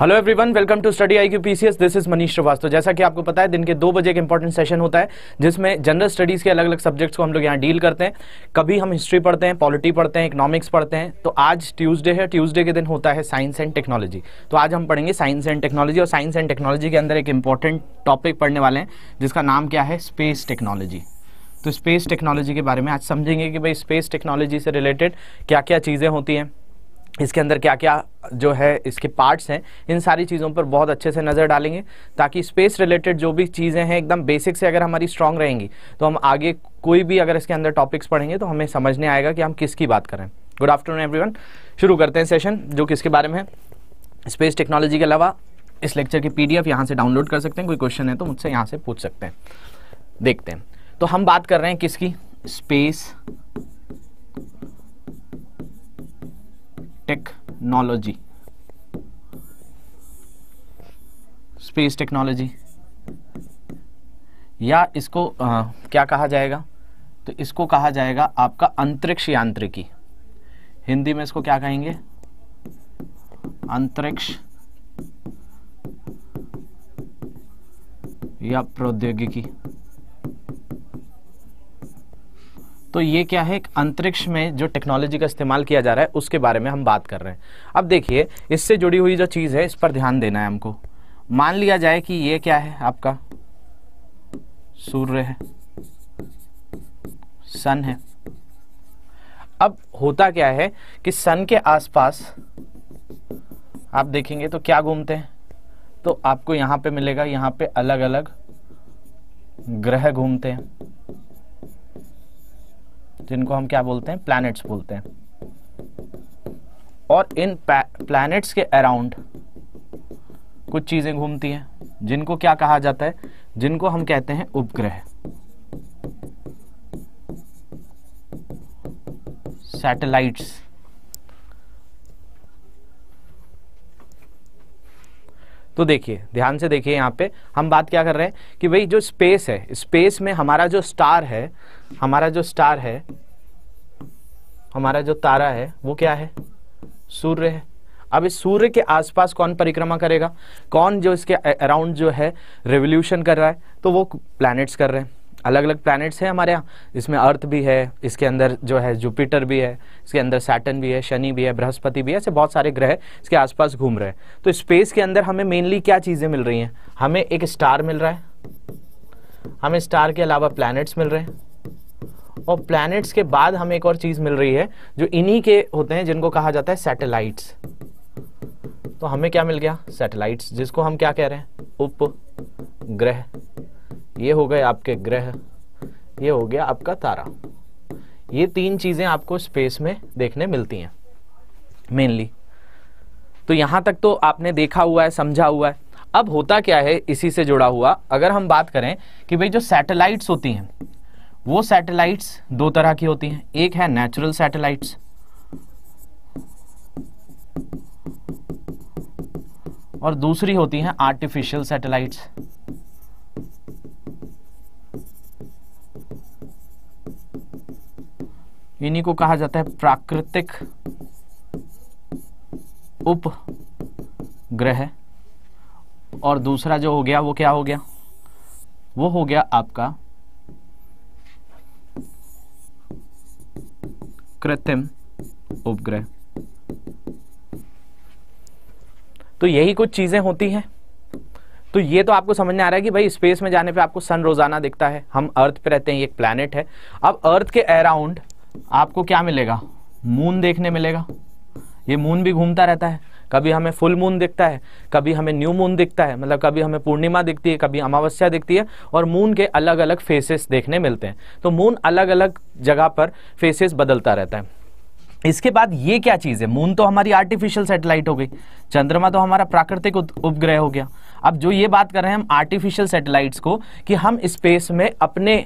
Hello everyone welcome to study I Q S this is Manish Shrivastava जैसा कि आपको पता है दिन के दो बजे एक इंपॉर्टेंट सेशन होता है जिसमें जनरल स्टडीज के अलग अलग सब्जेक्ट्स को हम लोग यहाँ डील करते हैं कभी हम हिस्ट्री पढ़ते हैं पॉलिटी पढ़ते हैं इकोनॉमिक्स पढ़ते हैं तो आज ट्यूजडे है ट्यूजडे के दिन होता है साइंस एंड टेक्नोलॉजी तो आज हम पढ़ेंगे साइंस एंड टेक्नोलॉजी और साइंस एंड टेक्नोलॉजी के अंदर एक इंपॉर्टेंट टॉपिक पढ़ने वाले हैं जिसका नाम क्या है स्पेस टेक्नोलॉजी तो स्पेस टेक्नोलॉजी के बारे में आज समझेंगे कि भाई स्पेस टेक्नोलॉजी से रिलेटेड क्या क्या चीज़ें होती हैं इसके अंदर क्या क्या जो है इसके पार्ट्स हैं इन सारी चीज़ों पर बहुत अच्छे से नज़र डालेंगे ताकि स्पेस रिलेटेड जो भी चीज़ें हैं एकदम बेसिक से अगर हमारी स्ट्रांग रहेंगी तो हम आगे कोई भी अगर इसके अंदर टॉपिक्स पढ़ेंगे तो हमें समझने आएगा कि हम किसकी बात करें गुड आफ्टरनून वन शुरू करते हैं सेशन जो किसके बारे में स्पेस टेक्नोलॉजी के अलावा इस लेक्चर की एफ यहाँ से डाउनलोड कर सकते हैं कोई क्वेश्चन है तो मुझसे यहाँ से पूछ सकते हैं देखते हैं तो हम बात कर रहे हैं किसकी स्पेस टेक्नोलॉजी स्पेस टेक्नोलॉजी या इसको आ, क्या कहा जाएगा तो इसको कहा जाएगा आपका अंतरिक्ष यांत्रिकी हिंदी में इसको क्या कहेंगे अंतरिक्ष या प्रौद्योगिकी तो ये क्या है अंतरिक्ष में जो टेक्नोलॉजी का इस्तेमाल किया जा रहा है उसके बारे में हम बात कर रहे हैं अब देखिए इससे जुड़ी हुई जो चीज़ है इस पर ध्यान देना है हमको मान लिया जाए कि ये क्या है आपका सूर्य है सन है अब होता क्या है कि सन के आसपास आप देखेंगे तो क्या घूमते हैं तो आपको यहां पे मिलेगा यहां पे अलग अलग ग्रह घूमते हैं जिनको हम क्या बोलते हैं प्लैनेट्स बोलते हैं और इन प्लैनेट्स के अराउंड कुछ चीज़ें घूमती हैं जिनको क्या कहा जाता है जिनको हम कहते हैं उपग्रह सैटेलाइट्स तो देखिए ध्यान से देखिए यहां पे हम बात क्या कर रहे हैं कि भाई जो स्पेस है स्पेस में हमारा जो स्टार है हमारा जो स्टार है हमारा जो तारा है वो क्या है सूर्य है अब इस सूर्य के आसपास कौन परिक्रमा करेगा कौन जो इसके अराउंड जो है रेवोल्यूशन कर रहा है तो वो प्लैनेट्स कर रहे हैं अलग अलग प्लैनेट्स हैं हमारे यहाँ इसमें अर्थ भी है इसके अंदर जो है जुपिटर भी है इसके अंदर सैटन भी है शनि भी है बृहस्पति भी है ऐसे बहुत सारे ग्रह इसके आसपास घूम रहे हैं तो स्पेस के अंदर हमें मेनली क्या चीज़ें मिल रही हैं हमें एक स्टार मिल रहा है हमें स्टार के अलावा प्लैनेट्स मिल रहे हैं और प्लैनेट्स के बाद हमें एक और चीज़ मिल रही है जो इन्हीं के होते हैं जिनको कहा जाता है सैटेलाइट्स तो हमें क्या मिल गया सैटेलाइट्स जिसको हम क्या कह रहे हैं उप ग्रह ये हो गए आपके ग्रह ये हो गया आपका तारा ये तीन चीज़ें आपको स्पेस में देखने मिलती हैं मेनली तो यहां तक तो आपने देखा हुआ है समझा हुआ है अब होता क्या है इसी से जुड़ा हुआ अगर हम बात करें कि भाई जो सैटेलाइट्स होती हैं वो सैटेलाइट्स दो तरह की होती हैं एक है नेचुरल सैटेलाइट्स और दूसरी होती हैं आर्टिफिशियल सैटेलाइट्स इन्हीं को कहा जाता है प्राकृतिक उपग्रह और दूसरा जो हो गया वो क्या हो गया वो हो गया आपका कृत्रिम उपग्रह तो यही कुछ चीजें होती हैं तो ये तो आपको समझ में आ रहा है कि भाई स्पेस में जाने पे आपको सन रोजाना दिखता है हम अर्थ पे रहते हैं ये एक प्लेनेट है अब अर्थ के अराउंड आपको क्या मिलेगा मून देखने मिलेगा ये मून भी घूमता रहता है कभी हमें फुल मून दिखता है कभी हमें न्यू मून दिखता है मतलब कभी हमें पूर्णिमा दिखती है कभी अमावस्या दिखती है और मून के अलग अलग फेसेस देखने मिलते हैं तो मून अलग अलग जगह पर फेसेस बदलता रहता है इसके बाद ये क्या चीज़ है मून तो हमारी आर्टिफिशियल सेटेलाइट हो गई चंद्रमा तो हमारा प्राकृतिक उपग्रह हो गया अब जो ये बात कर रहे हैं हम आर्टिफिशियल सेटेलाइट्स को कि हम स्पेस में अपने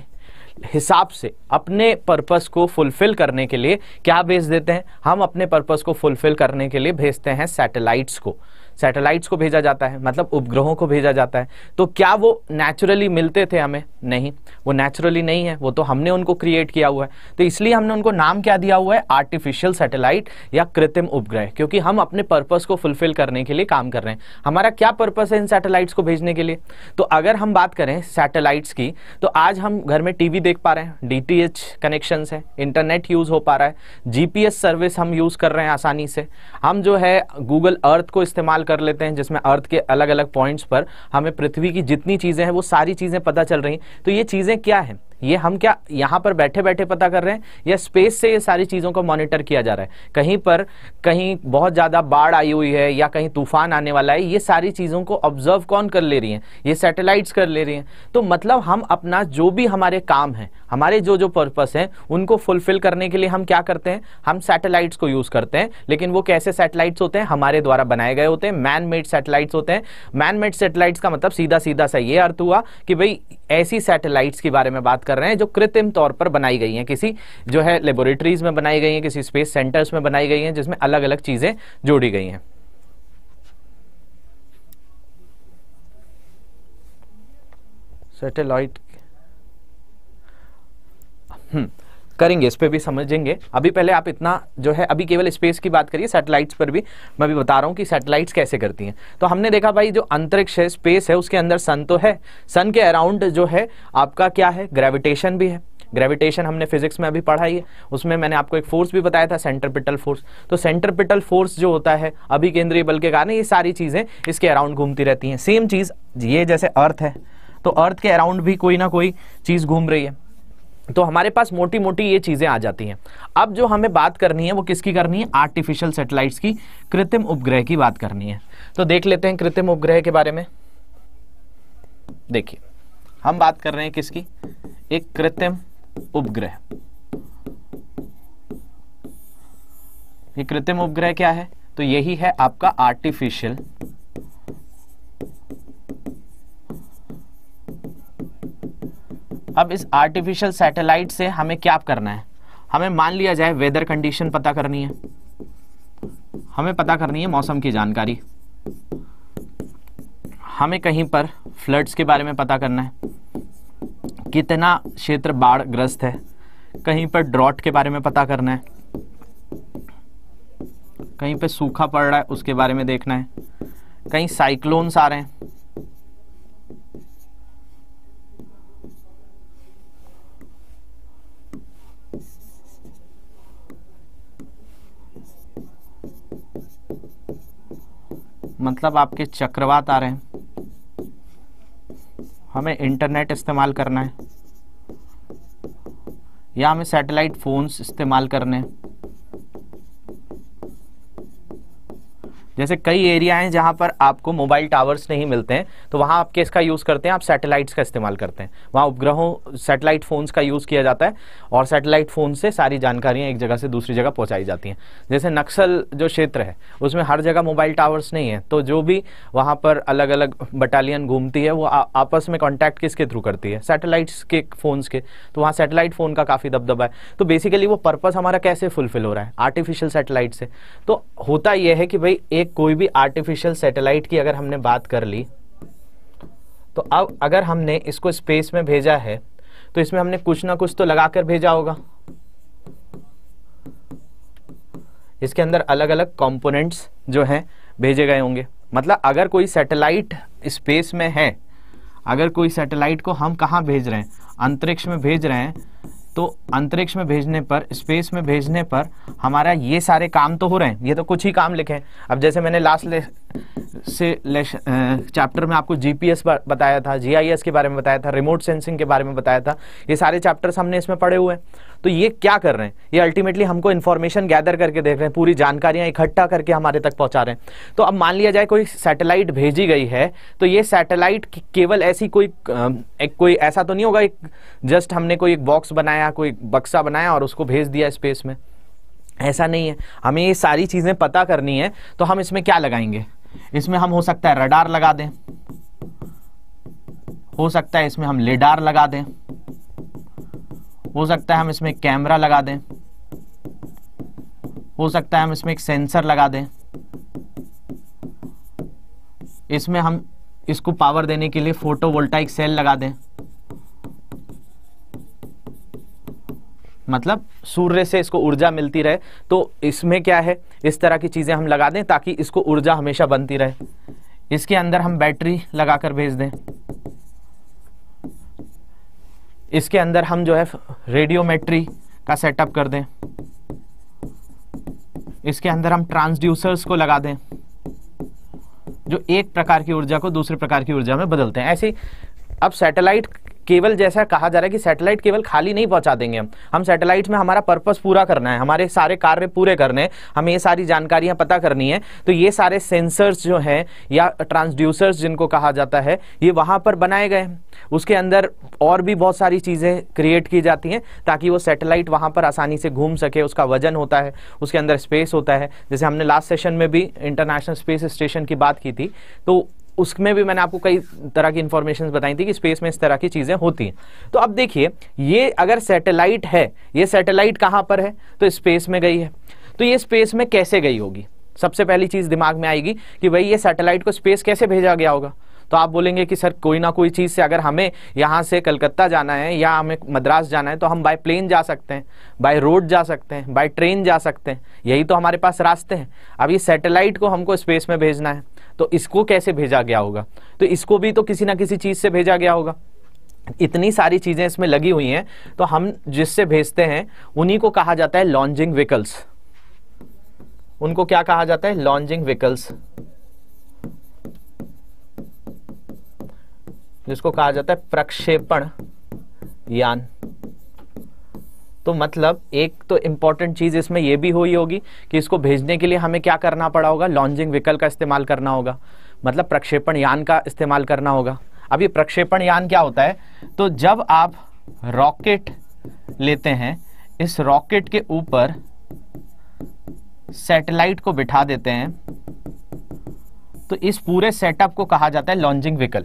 हिसाब से अपने पर्पस को फुलफिल करने के लिए क्या भेज देते हैं हम अपने पर्पस को फुलफिल करने के लिए भेजते हैं सैटेलाइट्स को सैटेलाइट्स को भेजा जाता है मतलब उपग्रहों को भेजा जाता है तो क्या वो नेचुरली मिलते थे हमें नहीं वो नेचुरली नहीं है वो तो हमने उनको क्रिएट किया हुआ है तो इसलिए हमने उनको नाम क्या दिया हुआ है आर्टिफिशियल सैटेलाइट या कृत्रिम उपग्रह क्योंकि हम अपने पर्पज़ को फुलफिल करने के लिए काम कर रहे हैं हमारा क्या पर्पज़ है इन सैटेलाइट्स को भेजने के लिए तो अगर हम बात करें सैटेलाइट्स की तो आज हम घर में टी देख पा रहे हैं एच कनेक्शंस है इंटरनेट यूज़ हो पा रहा है जी सर्विस हम यूज़ कर रहे हैं आसानी से हम जो है गूगल अर्थ को इस्तेमाल इस्तेमाल कर लेते हैं जिसमें अर्थ के अलग अलग पॉइंट्स पर हमें पृथ्वी की जितनी चीज़ें हैं वो सारी चीज़ें पता चल रही तो ये चीज़ें क्या हैं ये हम क्या यहां पर बैठे बैठे पता कर रहे हैं या स्पेस से ये सारी चीज़ों को मॉनिटर किया जा रहा है कहीं पर कहीं बहुत ज़्यादा बाढ़ आई हुई है या कहीं तूफान आने वाला है ये सारी चीज़ों को ऑब्जर्व कौन कर ले रही हैं ये सैटेलाइट्स कर ले रही हैं तो मतलब हम अपना जो भी हमारे काम है हमारे जो जो पर्पस हैं उनको फुलफिल करने के लिए हम क्या करते हैं हम सैटेलाइट्स को यूज़ करते हैं लेकिन वो कैसे सैटेलाइट्स होते हैं हमारे द्वारा बनाए गए होते हैं मैन मेड सैटेलाइट्स होते हैं मैन मेड सैटेलाइट्स का मतलब सीधा सीधा सा ये अर्थ हुआ कि भाई ऐसी सैटेलाइट्स के बारे में बात कर कर रहे हैं जो कृत्रिम तौर पर बनाई गई हैं किसी जो है लेबोरेटरीज में बनाई गई हैं किसी स्पेस सेंटर्स में बनाई गई हैं जिसमें अलग अलग चीज़ें जोड़ी गई हैं सैटेलाइट हम्म करेंगे इस पर भी समझेंगे अभी पहले आप इतना जो है अभी केवल स्पेस की बात करिए सैटेलाइट्स पर भी मैं भी बता रहा हूँ कि सैटेलाइट्स कैसे करती हैं तो हमने देखा भाई जो अंतरिक्ष है स्पेस है उसके अंदर सन तो है सन के अराउंड जो है आपका क्या है ग्रेविटेशन भी है ग्रेविटेशन हमने फिजिक्स में अभी पढ़ाई है उसमें मैंने आपको एक फोर्स भी बताया था सेंटरपिटल फोर्स तो सेंटरपिटल फोर्स जो होता है अभी केंद्रीय बल के कारण ये सारी चीज़ें इसके अराउंड घूमती रहती हैं सेम चीज़ ये जैसे अर्थ है तो अर्थ के अराउंड भी कोई ना कोई चीज़ घूम रही है तो हमारे पास मोटी मोटी ये चीज़ें आ जाती हैं अब जो हमें बात करनी है वो किसकी करनी है आर्टिफिशियल सेटेलाइट की कृत्रिम उपग्रह की बात करनी है तो देख लेते हैं कृत्रिम उपग्रह के बारे में देखिए हम बात कर रहे हैं किसकी एक कृत्रिम उपग्रह ये कृत्रिम उपग्रह क्या है तो यही है आपका आर्टिफिशियल अब इस आर्टिफिशियल सैटेलाइट से हमें क्या करना है हमें मान लिया जाए वेदर कंडीशन पता करनी है हमें पता करनी है मौसम की जानकारी हमें कहीं पर फ्लड्स के बारे में पता करना है कितना क्षेत्र बाढ़ ग्रस्त है कहीं पर ड्रॉट के बारे में पता करना है कहीं पर सूखा पड़ रहा है उसके बारे में देखना है कहीं साइक्लोन्स आ रहे हैं मतलब आपके चक्रवात आ रहे हैं हमें इंटरनेट इस्तेमाल करना है या हमें सैटेलाइट फ़ोन्स इस्तेमाल करने हैं जैसे कई एरिया हैं जहाँ पर आपको मोबाइल टावर्स नहीं मिलते हैं तो वहाँ आप किस का यूज़ करते हैं आप सैटेलाइट्स का इस्तेमाल करते हैं वहाँ उपग्रहों सैटेलाइट फ़ोन्स का यूज़ किया जाता है और सैटेलाइट फ़ोन से सारी जानकारियाँ एक जगह से दूसरी जगह पहुँचाई जाती हैं जैसे नक्सल जो क्षेत्र है उसमें हर जगह मोबाइल टावर्स नहीं है तो जो भी वहाँ पर अलग अलग बटालियन घूमती है वो आपस में कॉन्टैक्ट किसके थ्रू करती है सैटेलाइट्स के फ़ोन्स के तो वहाँ सेटेलाइट फ़ोन का काफ़ी दबदबा है तो बेसिकली वो पर्पज़ हमारा कैसे फुलफिल हो रहा है आर्टिफिशियल सेटेलाइट से तो होता यह है कि भाई एक कोई भी आर्टिफिशियल सैटेलाइट की अगर हमने बात कर ली तो अब अगर हमने इसको स्पेस में भेजा है तो इसमें हमने कुछ ना कुछ तो लगाकर भेजा होगा इसके अंदर अलग अलग कंपोनेंट्स जो हैं भेजे गए होंगे मतलब अगर कोई सैटेलाइट स्पेस में है अगर कोई सैटेलाइट को हम कहाँ भेज रहे हैं अंतरिक्ष में भेज रहे हैं तो अंतरिक्ष में भेजने पर स्पेस में भेजने पर हमारा ये सारे काम तो हो रहे हैं ये तो कुछ ही काम लिखे हैं अब जैसे मैंने लास्ट ले, से ले, चैप्टर में आपको जीपीएस बताया था जीआईएस के बारे में बताया था रिमोट सेंसिंग के बारे में बताया था ये सारे चैप्टर्स हमने इसमें पढ़े हुए हैं तो ये क्या कर रहे हैं ये अल्टीमेटली हमको इन्फॉर्मेशन गैदर करके देख रहे हैं पूरी जानकारियां इकट्ठा करके हमारे तक पहुंचा रहे हैं तो अब मान लिया जाए कोई सैटेलाइट भेजी गई है तो ये सैटेलाइट केवल ऐसी कोई एक कोई ऐसा तो नहीं होगा एक जस्ट हमने कोई एक बॉक्स बनाया कोई बक्सा बनाया और उसको भेज दिया स्पेस में ऐसा नहीं है हमें ये सारी चीज़ें पता करनी है तो हम इसमें क्या लगाएंगे इसमें हम हो सकता है रडार लगा दें हो सकता है इसमें हम लेडार लगा दें हो सकता है हम इसमें कैमरा लगा दें हो सकता है हम इसमें एक सेंसर लगा दें इसमें हम इसको पावर देने के लिए फोटोवोल्टाइक सेल लगा दें मतलब सूर्य से इसको ऊर्जा मिलती रहे तो इसमें क्या है इस तरह की चीज़ें हम लगा दें ताकि इसको ऊर्जा हमेशा बनती रहे इसके अंदर हम बैटरी लगाकर भेज दें इसके अंदर हम जो है रेडियोमेट्री का सेटअप कर दें इसके अंदर हम ट्रांसड्यूसर्स को लगा दें जो एक प्रकार की ऊर्जा को दूसरे प्रकार की ऊर्जा में बदलते हैं ऐसे अब सैटेलाइट केवल जैसा कहा जा रहा है कि सैटेलाइट केवल खाली नहीं पहुंचा देंगे हम हम सैटेलाइट में हमारा पर्पस पूरा करना है हमारे सारे कार्य पूरे करने हैं हमें ये सारी जानकारियां पता करनी है तो ये सारे सेंसर्स जो हैं या ट्रांसड्यूसर्स जिनको कहा जाता है ये वहां पर बनाए गए हैं उसके अंदर और भी बहुत सारी चीज़ें क्रिएट की जाती हैं ताकि वो सैटेलाइट वहाँ पर आसानी से घूम सके उसका वजन होता है उसके अंदर स्पेस होता है जैसे हमने लास्ट सेशन में भी इंटरनेशनल स्पेस स्टेशन की बात की थी तो उसमें भी मैंने आपको कई तरह की इंफॉर्मेशन बताई थी कि स्पेस में इस तरह की चीज़ें होती हैं तो अब देखिए ये अगर सैटेलाइट है ये सैटेलाइट कहाँ पर है तो स्पेस में गई है तो ये स्पेस में कैसे गई होगी सबसे पहली चीज़ दिमाग में आएगी कि भाई ये सैटेलाइट को स्पेस कैसे भेजा गया होगा तो आप बोलेंगे कि सर कोई ना कोई चीज़ से अगर हमें यहाँ से कलकत्ता जाना है या हमें मद्रास जाना है तो हम बाय प्लेन जा सकते हैं बाय रोड जा सकते हैं बाय ट्रेन जा सकते हैं यही तो हमारे पास रास्ते हैं अब ये सैटेलाइट को हमको स्पेस में भेजना है तो इसको कैसे भेजा गया होगा तो इसको भी तो किसी ना किसी चीज़ से भेजा गया होगा इतनी सारी चीज़ें इसमें लगी हुई हैं तो हम जिससे भेजते हैं उन्हीं को कहा जाता है लॉन्जिंग व्हीकल्स उनको क्या कहा जाता है लॉन्जिंग व्हीकल्स जिसको कहा जाता है प्रक्षेपण यान तो मतलब एक तो इम्पॉर्टेंट चीज़ इसमें यह भी हुई होगी कि इसको भेजने के लिए हमें क्या करना पड़ा होगा लॉन्चिंग व्हीकल का इस्तेमाल करना होगा मतलब प्रक्षेपण यान का इस्तेमाल करना होगा अब ये प्रक्षेपण यान क्या होता है तो जब आप रॉकेट लेते हैं इस रॉकेट के ऊपर सैटेलाइट को बिठा देते हैं तो इस पूरे सेटअप को कहा जाता है लॉन्चिंग व्हीकल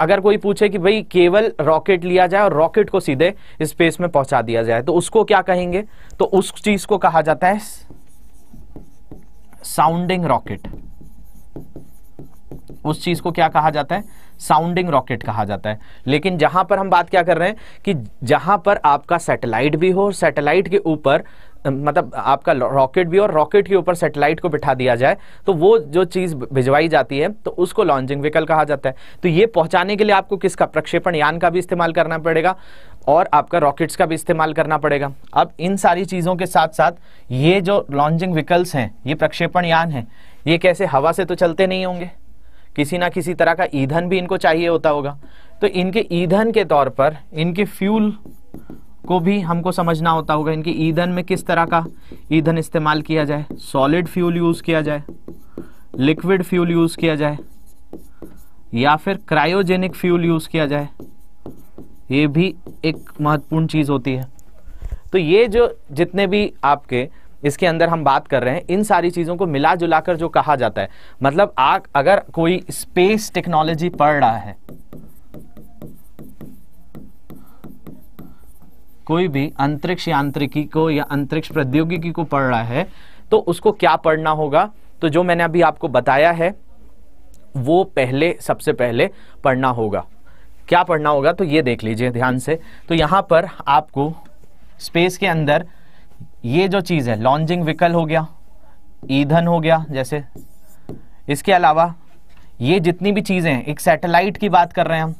अगर कोई पूछे कि भाई केवल रॉकेट लिया जाए और रॉकेट को सीधे स्पेस में पहुंचा दिया जाए तो उसको क्या कहेंगे तो उस चीज को कहा जाता है साउंडिंग रॉकेट उस चीज को क्या कहा जाता है साउंडिंग रॉकेट कहा जाता है लेकिन जहां पर हम बात क्या कर रहे हैं कि जहां पर आपका सैटेलाइट भी हो सैटेलाइट के ऊपर मतलब आपका रॉकेट भी और रॉकेट के ऊपर सेटेलाइट को बिठा दिया जाए तो वो जो चीज़ भिजवाई जाती है तो उसको लॉन्चिंग व्हीकल कहा जाता है तो ये पहुंचाने के लिए आपको किसका प्रक्षेपण यान का भी इस्तेमाल करना पड़ेगा और आपका रॉकेट्स का भी इस्तेमाल करना पड़ेगा अब इन सारी चीज़ों के साथ साथ ये जो लॉन्चिंग व्हीकल्स हैं ये प्रक्षेपण यान हैं ये कैसे हवा से तो चलते नहीं होंगे किसी ना किसी तरह का ईंधन भी इनको चाहिए होता होगा तो इनके ईंधन के तौर पर इनके फ्यूल को भी हमको समझना होता होगा इनके ईंधन में किस तरह का ईंधन इस्तेमाल किया जाए सॉलिड फ्यूल यूज़ किया जाए लिक्विड फ्यूल यूज़ किया जाए या फिर क्रायोजेनिक फ्यूल यूज़ किया जाए ये भी एक महत्वपूर्ण चीज़ होती है तो ये जो जितने भी आपके इसके अंदर हम बात कर रहे हैं इन सारी चीज़ों को मिला जुलाकर जो कहा जाता है मतलब आग अगर कोई स्पेस टेक्नोलॉजी पढ़ रहा है कोई भी अंतरिक्ष यांत्रिकी को या अंतरिक्ष प्रौद्योगिकी को पढ़ रहा है तो उसको क्या पढ़ना होगा तो जो मैंने अभी आपको बताया है वो पहले सबसे पहले पढ़ना होगा क्या पढ़ना होगा तो ये देख लीजिए ध्यान से तो यहाँ पर आपको स्पेस के अंदर ये जो चीज़ है लॉन्चिंग व्हीकल हो गया ईंधन हो गया जैसे इसके अलावा ये जितनी भी चीज़ें हैं एक सैटेलाइट की बात कर रहे हैं हम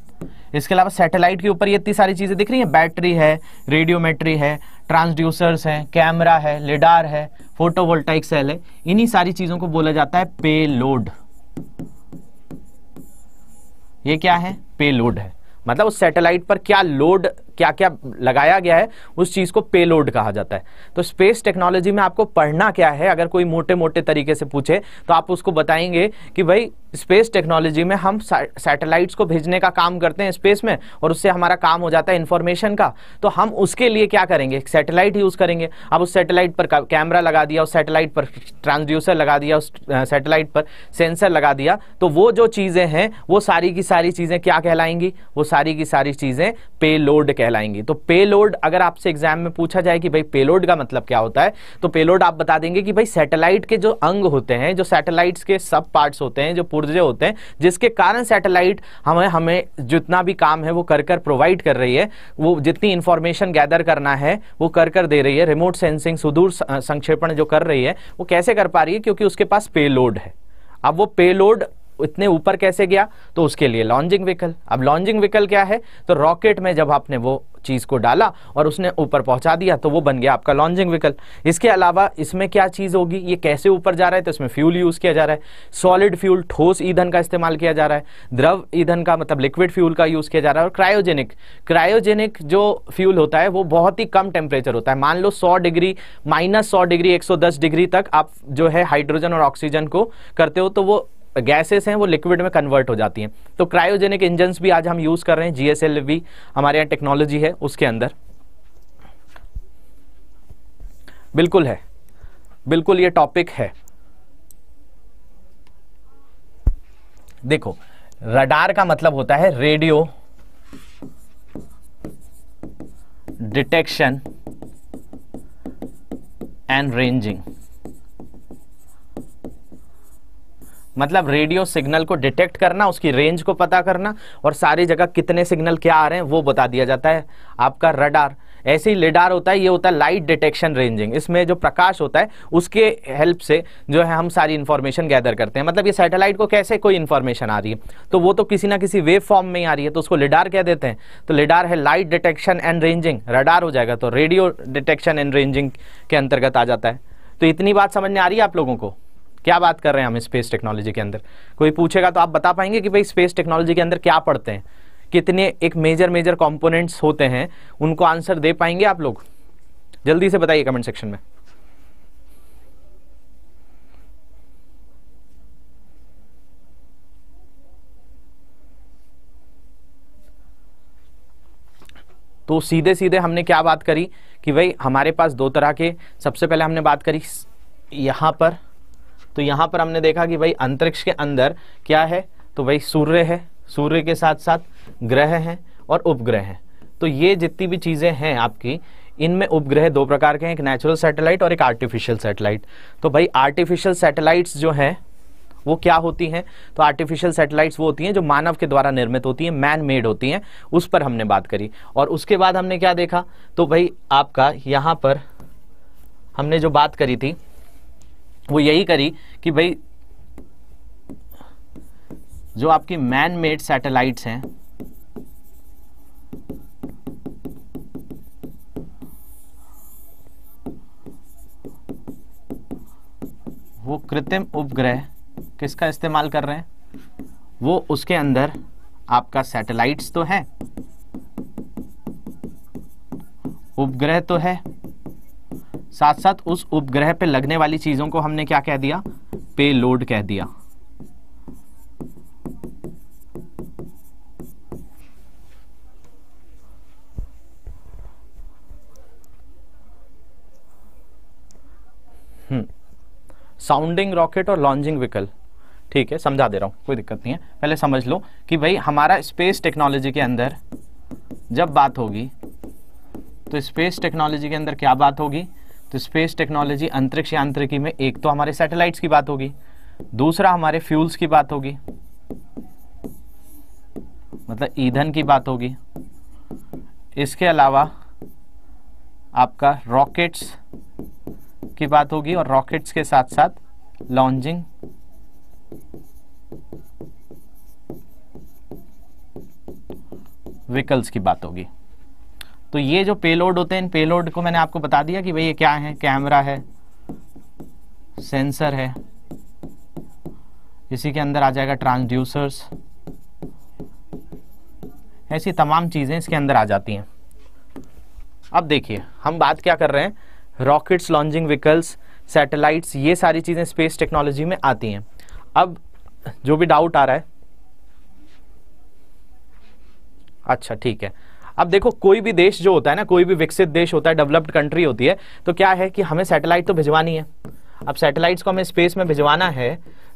इसके अलावा सैटेलाइट के ऊपर ये इतनी सारी चीज़ें दिख रही हैं बैटरी है रेडियोमेट्री है ट्रांसड्यूसर्स हैं कैमरा है लेडार है फोटोवोल्टाइक सेल है इन्हीं सारी चीज़ों को बोला जाता है पे लोड ये क्या है पे लोड है मतलब उस सैटेलाइट पर क्या लोड क्या क्या लगाया गया है उस चीज़ को पेलोड कहा जाता है तो स्पेस टेक्नोलॉजी में आपको पढ़ना क्या है अगर कोई मोटे मोटे तरीके से पूछे तो आप उसको बताएंगे कि भाई स्पेस टेक्नोलॉजी में हम सैटेलाइट्स को भेजने का काम करते हैं स्पेस में और उससे हमारा काम हो जाता है इन्फॉर्मेशन का तो हम उसके लिए क्या करेंगे सैटेलाइट यूज़ करेंगे अब उस सैटेलाइट पर कैमरा लगा दिया उस सैटेलाइट पर ट्रांसड्यूसर लगा दिया उस सैटेलाइट पर सेंसर लगा दिया तो वो जो चीज़ें हैं वो सारी की सारी चीज़ें क्या कहलाएंगी वो सारी की सारी चीज़ें पे लोड कह कहलाएंगी तो पेलोड अगर आपसे एग्जाम में पूछा जाए कि भाई पेलोड का मतलब क्या होता है तो पेलोड आप बता देंगे कि भाई सैटेलाइट के जो अंग होते हैं जो सैटेलाइट्स के सब पार्ट्स होते हैं जो पुर्जे होते हैं जिसके कारण सैटेलाइट हमें हमें जितना भी काम है वो कर कर प्रोवाइड कर रही है वो जितनी इंफॉर्मेशन गैदर करना है वो कर कर दे रही है रिमोट सेंसिंग सुदूर संक्षेपण जो कर रही है वो कैसे कर पा रही है क्योंकि उसके पास पेलोड है अब वो पेलोड इतने ऊपर कैसे गया तो उसके लिए लॉन्जिंग व्हीकल अब लॉन्जिंग व्हीकल क्या है तो रॉकेट में जब आपने वो चीज़ को डाला और उसने ऊपर पहुंचा दिया तो वो बन गया आपका लॉन्जिंग व्हीकल इसके अलावा इसमें क्या चीज़ होगी ये कैसे ऊपर जा रहा है तो इसमें फ्यूल यूज़ किया जा रहा है सॉलिड फ्यूल ठोस ईंधन का इस्तेमाल किया जा रहा है द्रव ईंधन का मतलब लिक्विड फ्यूल का यूज़ किया जा रहा है और क्रायोजेनिक क्रायोजेनिक जो फ्यूल होता है वो बहुत ही कम टेम्परेचर होता है मान लो सौ डिग्री माइनस सौ डिग्री एक डिग्री तक आप जो है हाइड्रोजन और ऑक्सीजन को करते हो तो वो गैसेस हैं वो लिक्विड में कन्वर्ट हो जाती हैं तो क्रायोजेनिक इंजन भी आज हम यूज़ कर रहे हैं जीएसएल भी हमारे यहाँ टेक्नोलॉजी है उसके अंदर बिल्कुल है बिल्कुल ये टॉपिक है देखो रडार का मतलब होता है रेडियो डिटेक्शन एंड रेंजिंग मतलब रेडियो सिग्नल को डिटेक्ट करना उसकी रेंज को पता करना और सारी जगह कितने सिग्नल क्या आ रहे हैं वो बता दिया जाता है आपका रडार ऐसे ही लेडार होता है ये होता है लाइट डिटेक्शन रेंजिंग इसमें जो प्रकाश होता है उसके हेल्प से जो है हम सारी इन्फॉर्मेशन गैदर करते हैं मतलब ये सैटेलाइट को कैसे कोई इन्फॉर्मेशन आ रही है तो वो तो किसी ना किसी वेव फॉर्म में ही आ रही है तो उसको लेडार कह देते हैं तो लेडार है light detection and ranging radar हो जाएगा तो रेडियो डिटेक्शन एंड रेंजिंग के अंतर्गत आ जाता है तो इतनी बात समझ में आ रही है आप लोगों को क्या बात कर रहे हैं हम स्पेस टेक्नोलॉजी के अंदर कोई पूछेगा तो आप बता पाएंगे कि भाई स्पेस टेक्नोलॉजी के अंदर क्या पढ़ते हैं कितने एक मेजर मेजर कंपोनेंट्स होते हैं उनको आंसर दे पाएंगे आप लोग जल्दी से बताइए कमेंट सेक्शन में तो सीधे सीधे हमने क्या बात करी कि भाई हमारे पास दो तरह के सबसे पहले हमने बात करी यहां पर तो यहाँ पर हमने देखा कि भाई अंतरिक्ष के अंदर क्या है तो भाई सूर्य है सूर्य के साथ साथ ग्रह हैं और उपग्रह हैं तो ये जितनी भी चीज़ें हैं आपकी इनमें उपग्रह दो प्रकार के हैं एक नेचुरल सैटेलाइट और एक आर्टिफिशियल सैटेलाइट तो भाई आर्टिफिशियल सैटेलाइट्स जो हैं वो क्या होती हैं तो आर्टिफिशियल सैटेलाइट्स वो होती हैं जो मानव के द्वारा निर्मित होती हैं मैन मेड होती हैं उस पर हमने बात करी और उसके बाद हमने क्या देखा तो भाई आपका यहाँ पर हमने जो बात करी थी वो यही करी कि भाई जो आपकी मैन मेड सैटेलाइट्स हैं वो कृत्रिम उपग्रह किसका इस्तेमाल कर रहे हैं वो उसके अंदर आपका सैटेलाइट्स तो है उपग्रह तो है साथ साथ उस उपग्रह पे लगने वाली चीज़ों को हमने क्या कह दिया पे लोड कह दिया साउंडिंग हम्म। रॉकेट और लॉन्चिंग व्हीकल ठीक है समझा दे रहा हूं कोई दिक्कत नहीं है पहले समझ लो कि भाई हमारा स्पेस टेक्नोलॉजी के अंदर जब बात होगी तो स्पेस टेक्नोलॉजी के अंदर क्या बात होगी तो स्पेस टेक्नोलॉजी अंतरिक्ष यांत्रिकी में एक तो हमारे सैटेलाइट्स की बात होगी दूसरा हमारे फ्यूल्स की बात होगी मतलब ईंधन की बात होगी इसके अलावा आपका रॉकेट्स की बात होगी और रॉकेट्स के साथ साथ लॉन्चिंग व्हीकल्स की बात होगी तो ये जो पेलोड होते हैं इन पेलोड को मैंने आपको बता दिया कि भाई ये क्या है कैमरा है सेंसर है इसी के अंदर आ जाएगा ट्रांसड्यूसर्स ऐसी तमाम चीज़ें इसके अंदर आ जाती हैं अब देखिए हम बात क्या कर रहे हैं रॉकेट्स लॉन्चिंग व्हीकल्स सैटेलाइट्स ये सारी चीज़ें स्पेस टेक्नोलॉजी में आती हैं अब जो भी डाउट आ रहा है अच्छा ठीक है अब देखो कोई भी देश जो होता है ना कोई भी विकसित देश होता है डेवलप्ड कंट्री होती है तो क्या है कि हमें सैटेलाइट तो भिजवानी है अब सैटेलाइट्स को हमें स्पेस में भिजवाना है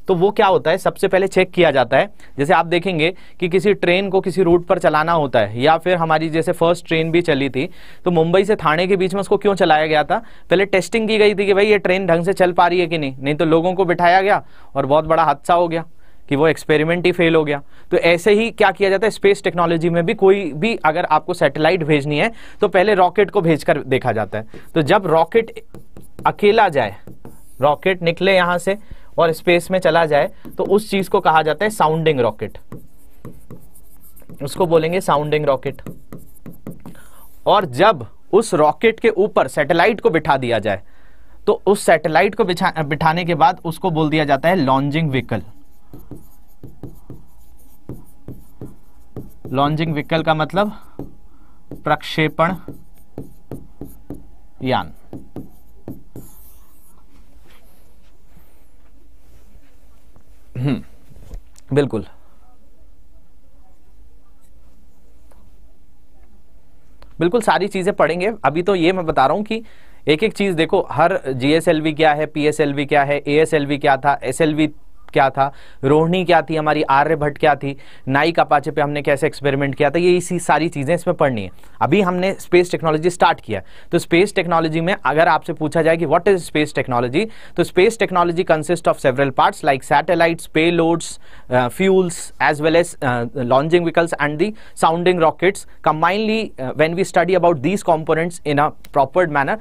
तो वो क्या होता है सबसे पहले चेक किया जाता है जैसे आप देखेंगे कि किसी ट्रेन को किसी रूट पर चलाना होता है या फिर हमारी जैसे फर्स्ट ट्रेन भी चली थी तो मुंबई से थाने के बीच में उसको क्यों चलाया गया था पहले टेस्टिंग की गई थी कि भाई ये ट्रेन ढंग से चल पा रही है कि नहीं नहीं तो लोगों को बिठाया गया और बहुत बड़ा हादसा हो गया कि वो एक्सपेरिमेंट ही फेल हो गया तो ऐसे ही क्या किया जाता है स्पेस टेक्नोलॉजी में भी कोई भी अगर आपको सैटेलाइट भेजनी है तो पहले रॉकेट को भेजकर देखा जाता है तो जब रॉकेट अकेला जाए रॉकेट निकले यहां से और स्पेस में चला जाए तो उस चीज को कहा जाता है साउंडिंग रॉकेट उसको बोलेंगे साउंडिंग रॉकेट और जब उस रॉकेट के ऊपर सैटेलाइट को बिठा दिया जाए तो उस सैटेलाइट को बिठाने के बाद उसको बोल दिया जाता है लॉन्चिंग व्हीकल लॉन्चिंग व्हीकल का मतलब प्रक्षेपण यान हम्म, बिल्कुल बिल्कुल सारी चीजें पढ़ेंगे अभी तो ये मैं बता रहा हूं कि एक एक चीज देखो हर जीएसएलवी क्या है पीएसएलवी क्या है एएसएलवी क्या था एसएलवी क्या था रोहिणी क्या थी हमारी आर्यभट्ट क्या थी नाइक अपाचे पे हमने कैसे एक्सपेरिमेंट किया था ये इसी सारी चीज़ें इसमें पढ़नी है अभी हमने स्पेस टेक्नोलॉजी स्टार्ट किया तो स्पेस टेक्नोलॉजी में अगर आपसे पूछा जाए कि व्हाट इज स्पेस टेक्नोलॉजी तो space technology consist of several parts like satellites payloads fuels as well as launching vehicles and the sounding rockets combinedly when we study about these components in a proper manner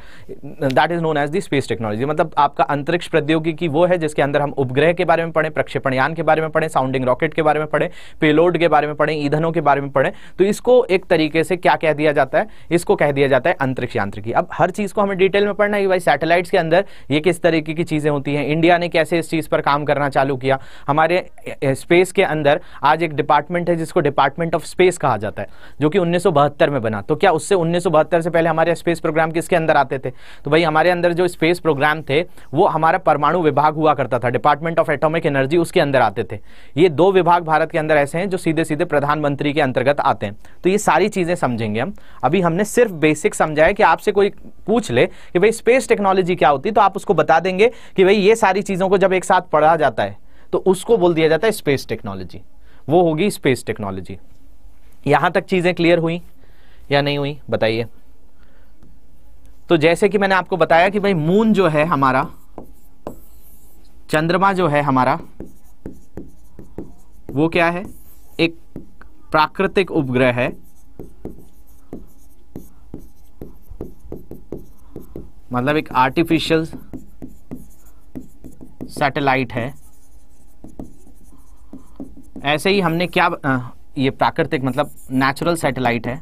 that is known as the space technology मतलब आपका अंतरिक्ष प्रौद्योगिकी वो है जिसके अंदर हम उपग्रह के बारे में पढ़े प्रक्षेपण यान के बारे में पढ़े साउंडिंग रॉकेट के बारे में पढ़े पेलोड के बारे में पढ़े ईंधनों के बारे में पढ़े तो इसको एक तरीके से क्या कह दिया जाता है इसको कह दिया जाता है अंतरिक्ष यांत्रिकी अब हर चीज़ को हमें डिटेल में पढ़ना है कि भाई सैटेलाइट्स के अंदर ये किस तरीके की चीज़ें होती हैं इंडिया ने कैसे इस चीज़ पर काम करना चालू किया हमारे स्पेस के अंदर आज एक डिपार्टमेंट है जिसको डिपार्टमेंट ऑफ स्पेस कहा जाता है जो कि उन्नीस में बना तो क्या उससे उन्नीस से पहले हमारे स्पेस प्रोग्राम किसके अंदर आते थे तो भाई हमारे अंदर जो स्पेस प्रोग्राम थे वो हमारा परमाणु विभाग हुआ करता था डिपार्टमेंट ऑफ एटोमिक एनर्जी उसके अंदर आते थे ये दो विभाग भारत के अंदर ऐसे हैं जो सीधे सीधे प्रधानमंत्री के अंतर्गत आते हैं तो ये सारी चीज़ें समझेंगे हम अभी हमने सिर्फ बेसिक समझा है कि आपसे कोई पूछ ले कि भाई स्पेस टेक्नोलॉजी क्या होती है तो आप उसको बता देंगे कि भाई ये सारी चीज़ों को जब एक साथ पढ़ा जाता है तो उसको बोल दिया जाता है स्पेस टेक्नोलॉजी वो होगी स्पेस टेक्नोलॉजी यहाँ तक चीज़ें क्लियर हुई या नहीं हुई बताइए तो जैसे कि मैंने आपको बताया कि भाई मून जो है हमारा चंद्रमा जो है हमारा वो क्या है एक प्राकृतिक उपग्रह है मतलब एक आर्टिफिशियल सैटेलाइट है ऐसे ही हमने क्या आ, ये प्राकृतिक मतलब नेचुरल सैटेलाइट है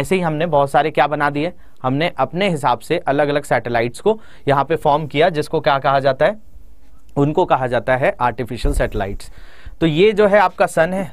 ऐसे ही हमने बहुत सारे क्या बना दिए हमने अपने हिसाब से अलग अलग सैटेलाइट्स को यहाँ पे फॉर्म किया जिसको क्या कहा जाता है उनको कहा जाता है आर्टिफिशियल सैटेलाइट्स तो ये जो है आपका सन है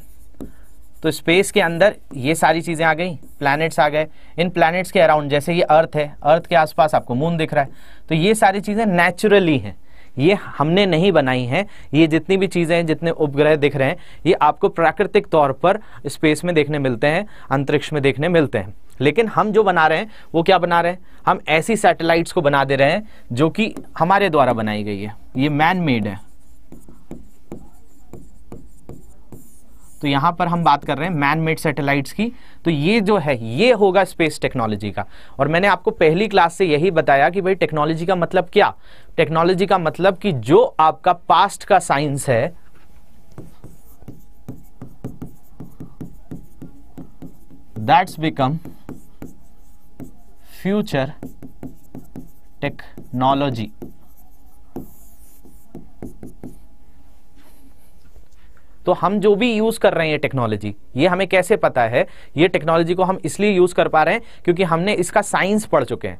तो स्पेस के अंदर ये सारी चीज़ें आ गई प्लैनेट्स आ गए इन प्लैनेट्स के अराउंड जैसे ये अर्थ है अर्थ के आसपास आपको मून दिख रहा है तो ये सारी चीज़ें नेचुरली हैं ये हमने नहीं बनाई हैं ये जितनी भी चीज़ें हैं जितने उपग्रह दिख रहे हैं ये आपको प्राकृतिक तौर पर स्पेस में देखने मिलते हैं अंतरिक्ष में देखने मिलते हैं लेकिन हम जो बना रहे हैं वो क्या बना रहे हैं हम ऐसी सैटेलाइट्स को बना दे रहे हैं जो कि हमारे द्वारा बनाई गई है ये मैन मेड है तो यहां पर हम बात कर रहे हैं मैन मेड सैटेलाइट्स की तो ये जो है ये होगा स्पेस टेक्नोलॉजी का और मैंने आपको पहली क्लास से यही बताया कि भाई टेक्नोलॉजी का मतलब क्या टेक्नोलॉजी का मतलब कि जो आपका पास्ट का साइंस है दैट्स become फ्यूचर टेक्नोलॉजी तो हम जो भी यूज कर रहे हैं ये टेक्नोलॉजी ये हमें कैसे पता है ये टेक्नोलॉजी को हम इसलिए यूज कर पा रहे हैं क्योंकि हमने इसका साइंस पढ़ चुके हैं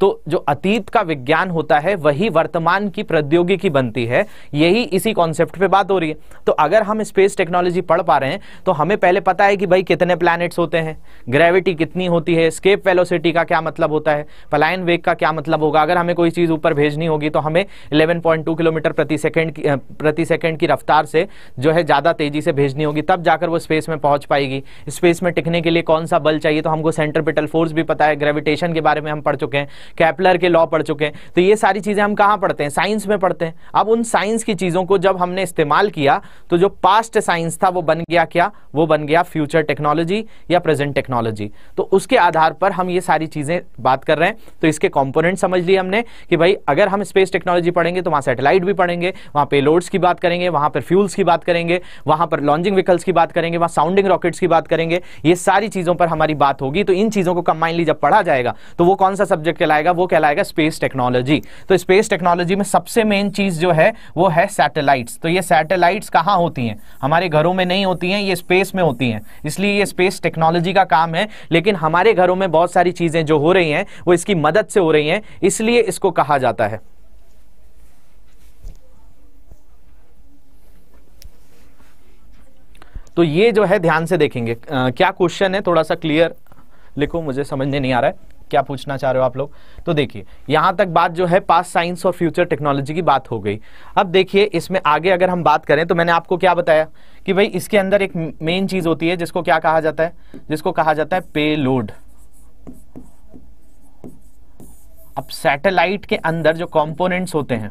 तो जो अतीत का विज्ञान होता है वही वर्तमान की प्रौद्योगिकी बनती है यही इसी कॉन्सेप्ट पे बात हो रही है तो अगर हम स्पेस टेक्नोलॉजी पढ़ पा रहे हैं तो हमें पहले पता है कि भाई कितने प्लैनेट्स होते हैं ग्रेविटी कितनी होती है स्केप वेलोसिटी का क्या मतलब होता है पलायन वेग का क्या मतलब होगा अगर हमें कोई चीज़ ऊपर भेजनी होगी तो हमें इलेवन किलोमीटर प्रति सेकेंड की प्रति सेकेंड की रफ्तार से जो है ज़्यादा तेज़ी से भेजनी होगी तब जाकर वो स्पेस में पहुंच पाएगी स्पेस में टिकने के लिए कौन सा बल चाहिए तो हमको सेंट्रपिटल फोर्स भी पता है ग्रेविटेशन के बारे में हम पढ़ चुके हैं कैपलर के लॉ पढ़ चुके हैं तो ये सारी चीज़ें हम कहाँ पढ़ते हैं साइंस में पढ़ते हैं अब उन साइंस की चीज़ों को जब हमने इस्तेमाल किया तो जो पास्ट साइंस था वो बन गया क्या वो बन गया फ्यूचर टेक्नोलॉजी या प्रेजेंट टेक्नोलॉजी तो उसके आधार पर हम ये सारी चीज़ें बात कर रहे हैं तो इसके कॉम्पोनेंट समझ लिए हमने कि भाई अगर हम स्पेस टेक्नोलॉजी पढ़ेंगे तो वहाँ सेटेलाइट भी पढ़ेंगे वहाँ पेलोड्स की बात करेंगे वहाँ पर फ्यूल्स की बात करेंगे वहाँ पर लॉन्चिंग व्हीकल्स की बात करेंगे वहाँ साउंडिंग रॉकेट्स की बात करेंगे ये सारी चीज़ों पर हमारी बात होगी तो इन चीज़ों को कंबाइनली जब पढ़ा जाएगा तो वो कौन सा सब्जेक्ट कहलाएगा कहलाएगा वो कहलाएगा स्पेस टेक्नोलॉजी तो स्पेस टेक्नोलॉजी में सबसे मेन चीज़ जो है वो है सैटेलाइट्स तो ये सैटेलाइट्स कहाँ होती हैं हमारे घरों में नहीं होती हैं ये स्पेस में होती हैं इसलिए ये स्पेस टेक्नोलॉजी का काम है लेकिन हमारे घरों में बहुत सारी चीज़ें जो हो रही हैं वो इसकी मदद से हो रही हैं इसलिए इसको कहा जाता है तो ये जो है ध्यान से देखेंगे आ, क्या क्वेश्चन है थोड़ा सा क्लियर लिखो मुझे समझ में नहीं आ रहा है क्या पूछना चाह रहे हो आप लोग तो देखिए यहां तक बात जो है पास साइंस और फ्यूचर टेक्नोलॉजी की बात हो गई अब देखिए इसमें आगे अगर हम बात करें तो मैंने आपको क्या बताया कि भाई इसके अंदर एक मेन चीज होती है जिसको क्या कहा जाता है जिसको कहा जाता है पे लोड अब सैटेलाइट के अंदर जो कॉम्पोनेंट्स होते हैं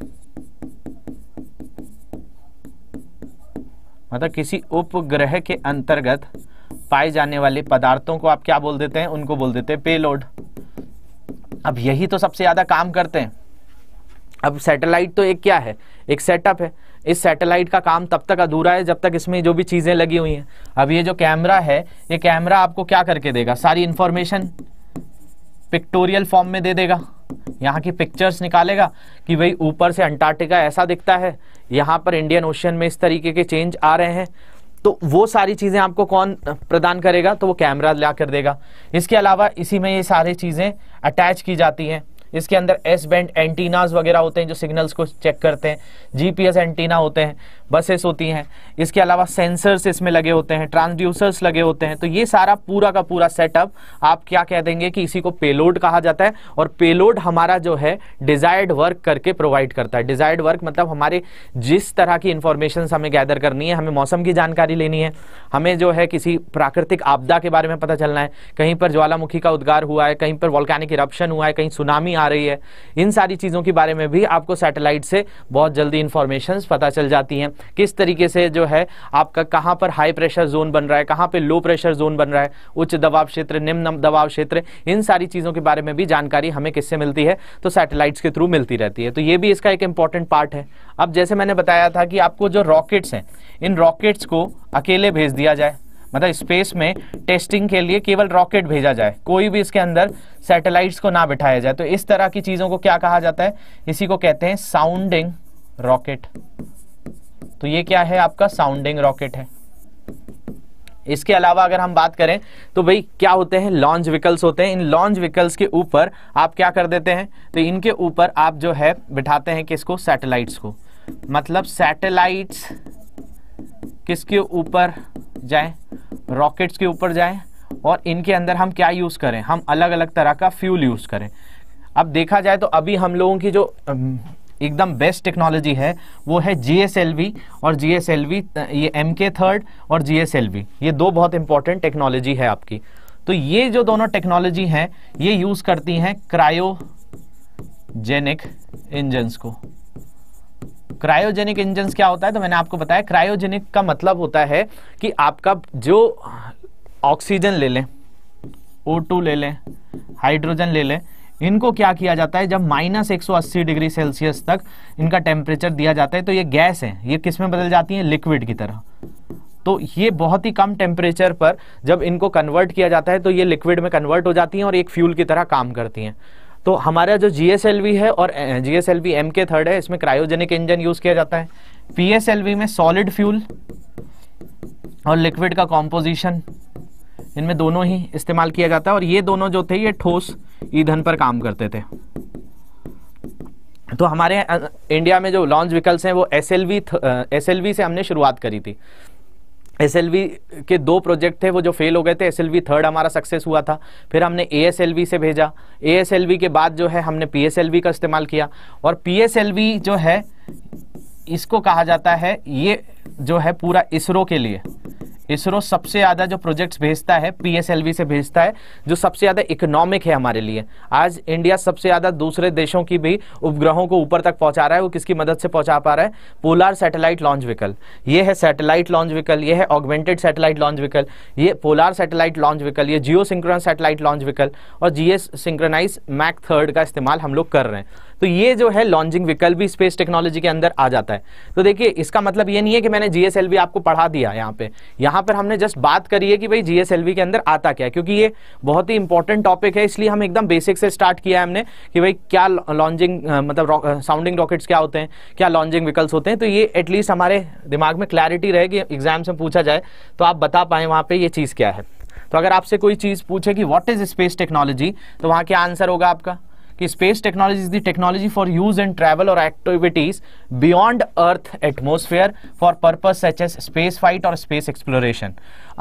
मतलब किसी उपग्रह के अंतर्गत पाए जाने वाले पदार्थों को आप क्या बोल देते हैं उनको बोल देते हैं पेलोड अब यही तो सबसे ज़्यादा काम करते हैं अब सैटेलाइट तो एक क्या है एक सेटअप है इस सैटेलाइट का काम तब तक अधूरा है जब तक इसमें जो भी चीज़ें लगी हुई हैं अब ये जो कैमरा है ये कैमरा आपको क्या करके देगा सारी इंफॉर्मेशन पिक्टोरियल फॉर्म में दे देगा यहाँ की पिक्चर्स निकालेगा कि भाई ऊपर से अंटार्कटिका ऐसा दिखता है यहाँ पर इंडियन ओशन में इस तरीके के चेंज आ रहे हैं तो वो सारी चीज़ें आपको कौन प्रदान करेगा तो वो कैमरा ला कर देगा इसके अलावा इसी में ये सारी चीज़ें अटैच की जाती हैं इसके अंदर एस बैंड एंटीनाज वगैरह होते हैं जो सिग्नल्स को चेक करते हैं जीपीएस एंटीना होते हैं बसेस होती हैं इसके अलावा सेंसर्स इसमें लगे होते हैं ट्रांसड्यूसर्स लगे होते हैं तो ये सारा पूरा का पूरा सेटअप आप क्या कह देंगे कि इसी को पेलोड कहा जाता है और पेलोड हमारा जो है डिजायर्ड वर्क करके प्रोवाइड करता है डिजायर्ड वर्क मतलब हमारे जिस तरह की इंफॉर्मेशन हमें गैदर करनी है हमें मौसम की जानकारी लेनी है हमें जो है किसी प्राकृतिक आपदा के बारे में पता चलना है कहीं पर ज्वालामुखी का उद्गार हुआ है कहीं पर वॉल्कैनिक इरप्शन हुआ है कहीं सुनामी आ आ रही है इन सारी चीज़ों के बारे में भी आपको सैटेलाइट से बहुत जल्दी इन्फॉर्मेशन पता चल जाती हैं किस तरीके से जो है आपका कहाँ पर हाई प्रेशर जोन बन रहा है कहाँ पर लो प्रेशर जोन बन रहा है उच्च दबाव क्षेत्र निम्न दबाव क्षेत्र इन सारी चीज़ों के बारे में भी जानकारी हमें किससे मिलती है तो सैटेलाइट्स के थ्रू मिलती रहती है तो ये भी इसका एक इंपॉर्टेंट पार्ट है अब जैसे मैंने बताया था कि आपको जो रॉकेट्स हैं इन रॉकेट्स को अकेले भेज दिया जाए मतलब स्पेस में टेस्टिंग के लिए केवल रॉकेट भेजा जाए कोई भी इसके अंदर सैटेलाइट्स को ना बिठाया जाए तो इस तरह की चीज़ों को क्या कहा जाता है इसी को कहते हैं साउंडिंग रॉकेट तो ये क्या है आपका साउंडिंग रॉकेट है इसके अलावा अगर हम बात करें तो भाई क्या होते हैं लॉन्च व्हीकल्स होते हैं इन लॉन्च व्हीकल्स के ऊपर आप क्या कर देते हैं तो इनके ऊपर आप जो है बिठाते हैं किसको सैटेलाइट्स को मतलब सैटेलाइट्स किसके ऊपर जाए रॉकेट्स के ऊपर जाएं और इनके अंदर हम क्या यूज़ करें हम अलग अलग तरह का फ्यूल यूज़ करें अब देखा जाए तो अभी हम लोगों की जो एकदम बेस्ट टेक्नोलॉजी है वो है जी और जी ये एम के थर्ड और जी ये दो बहुत इंपॉर्टेंट टेक्नोलॉजी है आपकी तो ये जो दोनों टेक्नोलॉजी हैं ये यूज़ करती हैं क्रायोजेनिक इंजन्स को क्रायोजेनिक इंजन क्या होता है तो मैंने आपको बताया क्रायोजेनिक का मतलब होता है कि आपका जो ऑक्सीजन ले लें O2 ले लें हाइड्रोजन ले लें इनको क्या किया जाता है जब माइनस 180 डिग्री सेल्सियस तक इनका टेम्परेचर दिया जाता है तो ये गैस है ये किस में बदल जाती है लिक्विड की तरह तो ये बहुत ही कम टेम्परेचर पर जब इनको कन्वर्ट किया जाता है तो ये लिक्विड में कन्वर्ट हो जाती हैं और एक फ्यूल की तरह काम करती हैं तो हमारा जो GSLV है और G S M K third है इसमें क्रायोजेनिक इंजन यूज किया जाता है PSLV में सॉलिड फ्यूल और लिक्विड का कॉम्पोजिशन इनमें दोनों ही इस्तेमाल किया जाता है और ये दोनों जो थे ये ठोस ईंधन पर काम करते थे तो हमारे इंडिया में जो लॉन्च व्हीकल्स हैं वो एस एल वी से हमने शुरुआत करी थी एस के दो प्रोजेक्ट थे वो जो फेल हो गए थे एस थर्ड हमारा सक्सेस हुआ था फिर हमने ए से भेजा ए के बाद जो है हमने पी का इस्तेमाल किया और पी जो है इसको कहा जाता है ये जो है पूरा इसरो के लिए इसरो सबसे ज़्यादा जो प्रोजेक्ट्स भेजता है पीएसएलवी से भेजता है जो सबसे ज़्यादा इकोनॉमिक है हमारे लिए आज इंडिया सबसे ज़्यादा दूसरे देशों की भी उपग्रहों को ऊपर तक पहुंचा रहा है वो किसकी मदद से पहुंचा पा रहा है पोलार सैटेलाइट लॉन्च व्हीकल ये है सैटेलाइट लॉन्च व्हीकल ये है ऑगमेंटेड सैटेलाइट लॉन्च व्हीकल ये पोलार सैटेलाइट लॉन्च व्हीकल ये geosynchronous satellite launch vehicle और जी एस मैक थर्ड का इस्तेमाल हम लोग कर रहे हैं तो ये जो है लॉन्चिंग व्हीकल भी स्पेस टेक्नोलॉजी के अंदर आ जाता है तो देखिए इसका मतलब ये नहीं है कि मैंने जीएसएलवी आपको पढ़ा दिया यहाँ पे यहाँ पर हमने जस्ट बात करी है कि भाई जीएसएलवी के अंदर आता क्या है क्योंकि ये बहुत ही इंपॉर्टेंट टॉपिक है इसलिए हम एकदम बेसिक से स्टार्ट किया है हमने कि भाई क्या लॉन्चिंग मतलब साउंडिंग रॉकेट्स क्या होते हैं क्या लॉन्चिंग व्हीकल्स होते हैं तो ये एटलीस्ट हमारे दिमाग में क्लैरिटी रहे कि एग्जाम से पूछा जाए तो आप बता पाए वहाँ पर ये चीज़ क्या है तो अगर आपसे कोई चीज़ पूछे कि व्हाट इज स्पेस टेक्नोलॉजी तो वहाँ क्या आंसर होगा आपका कि space technology is the technology for use and travel और activities beyond earth atmosphere for purpose such as space flight और स्पेस एक्सप्लोरेशन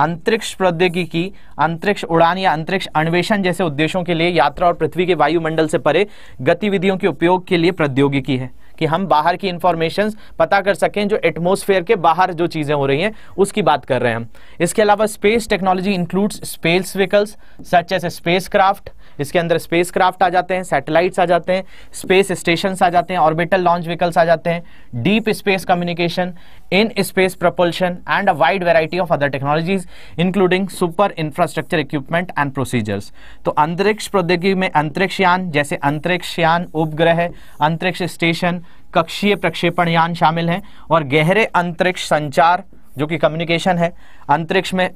अंतरिक्ष प्रौद्योगिकी अंतरिक्ष उड़ान या अंतरिक्ष अन्वेषण जैसे उद्देश्यों के लिए यात्रा और पृथ्वी के वायुमंडल से परे गतिविधियों के उपयोग के लिए प्रौद्योगिकी है कि हम बाहर की इंफॉर्मेशन पता कर सकें जो एटमोसफेयर के बाहर जो चीज़ें हो रही हैं उसकी बात कर रहे हैं हम इसके अलावा space technology includes space vehicles such as spacecraft इसके अंदर स्पेस क्राफ्ट आ जाते हैं सैटेलाइट्स आ जाते हैं स्पेस स्टेशन आ जाते हैं ऑर्बिटल लॉन्च व्हीकल्स आ जाते हैं deep space communication in space propulsion and a wide variety of other technologies including super infrastructure equipment and procedures तो अंतरिक्ष प्रौद्योगिकी में अंतरिक्ष यान जैसे अंतरिक्ष यान उपग्रह अंतरिक्ष स्टेशन कक्षीय प्रक्षेपण यान शामिल हैं और गहरे अंतरिक्ष संचार जो कि कम्युनिकेशन है अंतरिक्ष में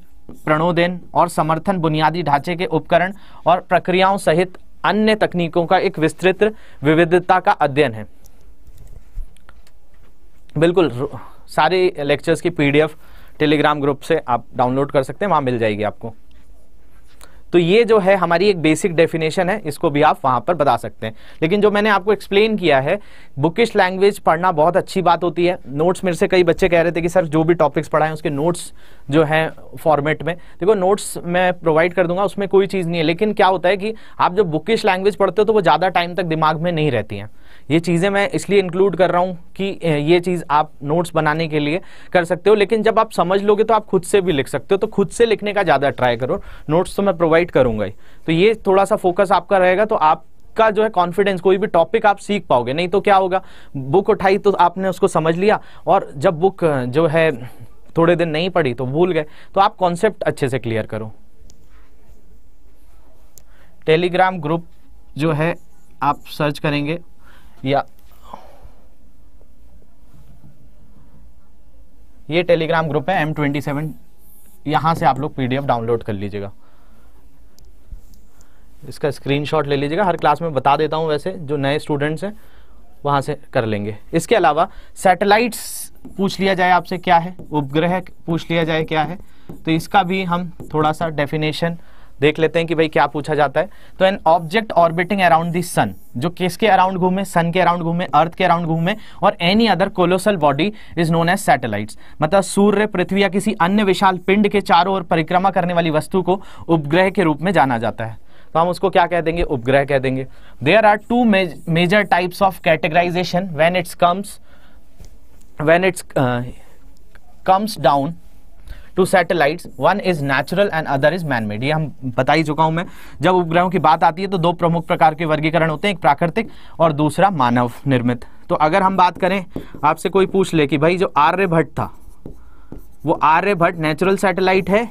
प्रणोदन और समर्थन बुनियादी ढांचे के उपकरण और प्रक्रियाओं सहित अन्य तकनीकों का एक विस्तृत विविधता का अध्ययन है बिल्कुल सारे लेक्चर्स की पीडीएफ टेलीग्राम ग्रुप से आप डाउनलोड कर सकते हैं वहाँ मिल जाएगी आपको तो ये जो है हमारी एक बेसिक डेफिनेशन है इसको भी आप वहां पर बता सकते हैं लेकिन जो मैंने आपको एक्सप्लेन किया है बुकिश लैंग्वेज पढ़ना बहुत अच्छी बात होती है नोट्स मेरे से कई बच्चे कह रहे थे कि सर जो भी टॉपिक्स पढ़ाएं उसके नोट्स जो हैं फॉर्मेट में देखो नोट्स मैं प्रोवाइड कर दूंगा उसमें कोई चीज़ नहीं है लेकिन क्या होता है कि आप जब बुकिश लैंग्वेज पढ़ते हो तो वो ज़्यादा टाइम तक दिमाग में नहीं रहती हैं ये चीज़ें मैं इसलिए इंक्लूड कर रहा हूँ कि ये चीज़ आप नोट्स बनाने के लिए कर सकते हो लेकिन जब आप समझ लोगे तो आप खुद से भी लिख सकते हो तो खुद से लिखने का ज़्यादा ट्राई करो नोट्स तो मैं प्रोवाइड करूँगा ही तो ये थोड़ा सा फोकस आपका रहेगा तो आप का जो है कॉन्फिडेंस कोई भी टॉपिक आप सीख पाओगे नहीं तो क्या होगा बुक उठाई तो आपने उसको समझ लिया और जब बुक जो है थोड़े दिन नहीं पढ़ी तो भूल गए तो आप कॉन्सेप्ट अच्छे से क्लियर करो टेलीग्राम ग्रुप जो है आप सर्च करेंगे या ये टेलीग्राम ग्रुप है एम ट्वेंटी सेवन यहां से आप लोग पीडीएफ डाउनलोड कर लीजिएगा इसका स्क्रीनशॉट ले लीजिएगा हर क्लास में बता देता हूँ वैसे जो नए स्टूडेंट्स हैं वहां से कर लेंगे इसके अलावा सैटेलाइट्स पूछ लिया जाए आपसे क्या है उपग्रह पूछ लिया जाए क्या है तो इसका भी हम थोड़ा सा डेफिनेशन देख लेते हैं कि भाई क्या पूछा जाता है तो an object orbiting around the sun जो किसके अराउंड घूमे सन के अराउंड घूमे अर्थ के अराउंड घूमे और any other colossal body is known as satellites मतलब सूर्य पृथ्वी या किसी अन्य विशाल पिंड के चारों ओर परिक्रमा करने वाली वस्तु को उपग्रह के रूप में जाना जाता है तो हम उसको क्या कह देंगे उपग्रह कह देंगे there are two major types of categorization when it's comes when it's comes down to satellites one is natural and other is man made ये हम बता ही चुका हूं मैं जब उपग्रहों की बात आती है तो दो प्रमुख प्रकार के वर्गीकरण होते हैं एक प्राकृतिक और दूसरा मानव निर्मित तो अगर हम बात करें आपसे कोई पूछ ले कि भाई जो आर्यभट्ट था वो आर्यभट्ट नेचुरल सैटेलाइट है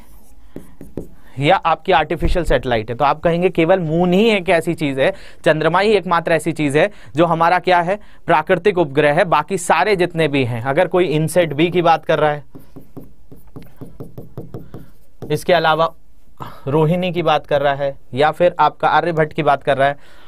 या आपकी आर्टिफिशियल सैटेलाइट है तो आप कहेंगे केवल मून ही एक ऐसी चीज़ है चंद्रमा ही एकमात्र ऐसी चीज़ है जो हमारा क्या है प्राकृतिक उपग्रह है बाकी सारे जितने भी हैं अगर कोई इनसेट बी की बात कर रहा है इसके अलावा रोहिणी की बात कर रहा है या फिर आपका आर्यभट्ट की बात कर रहा है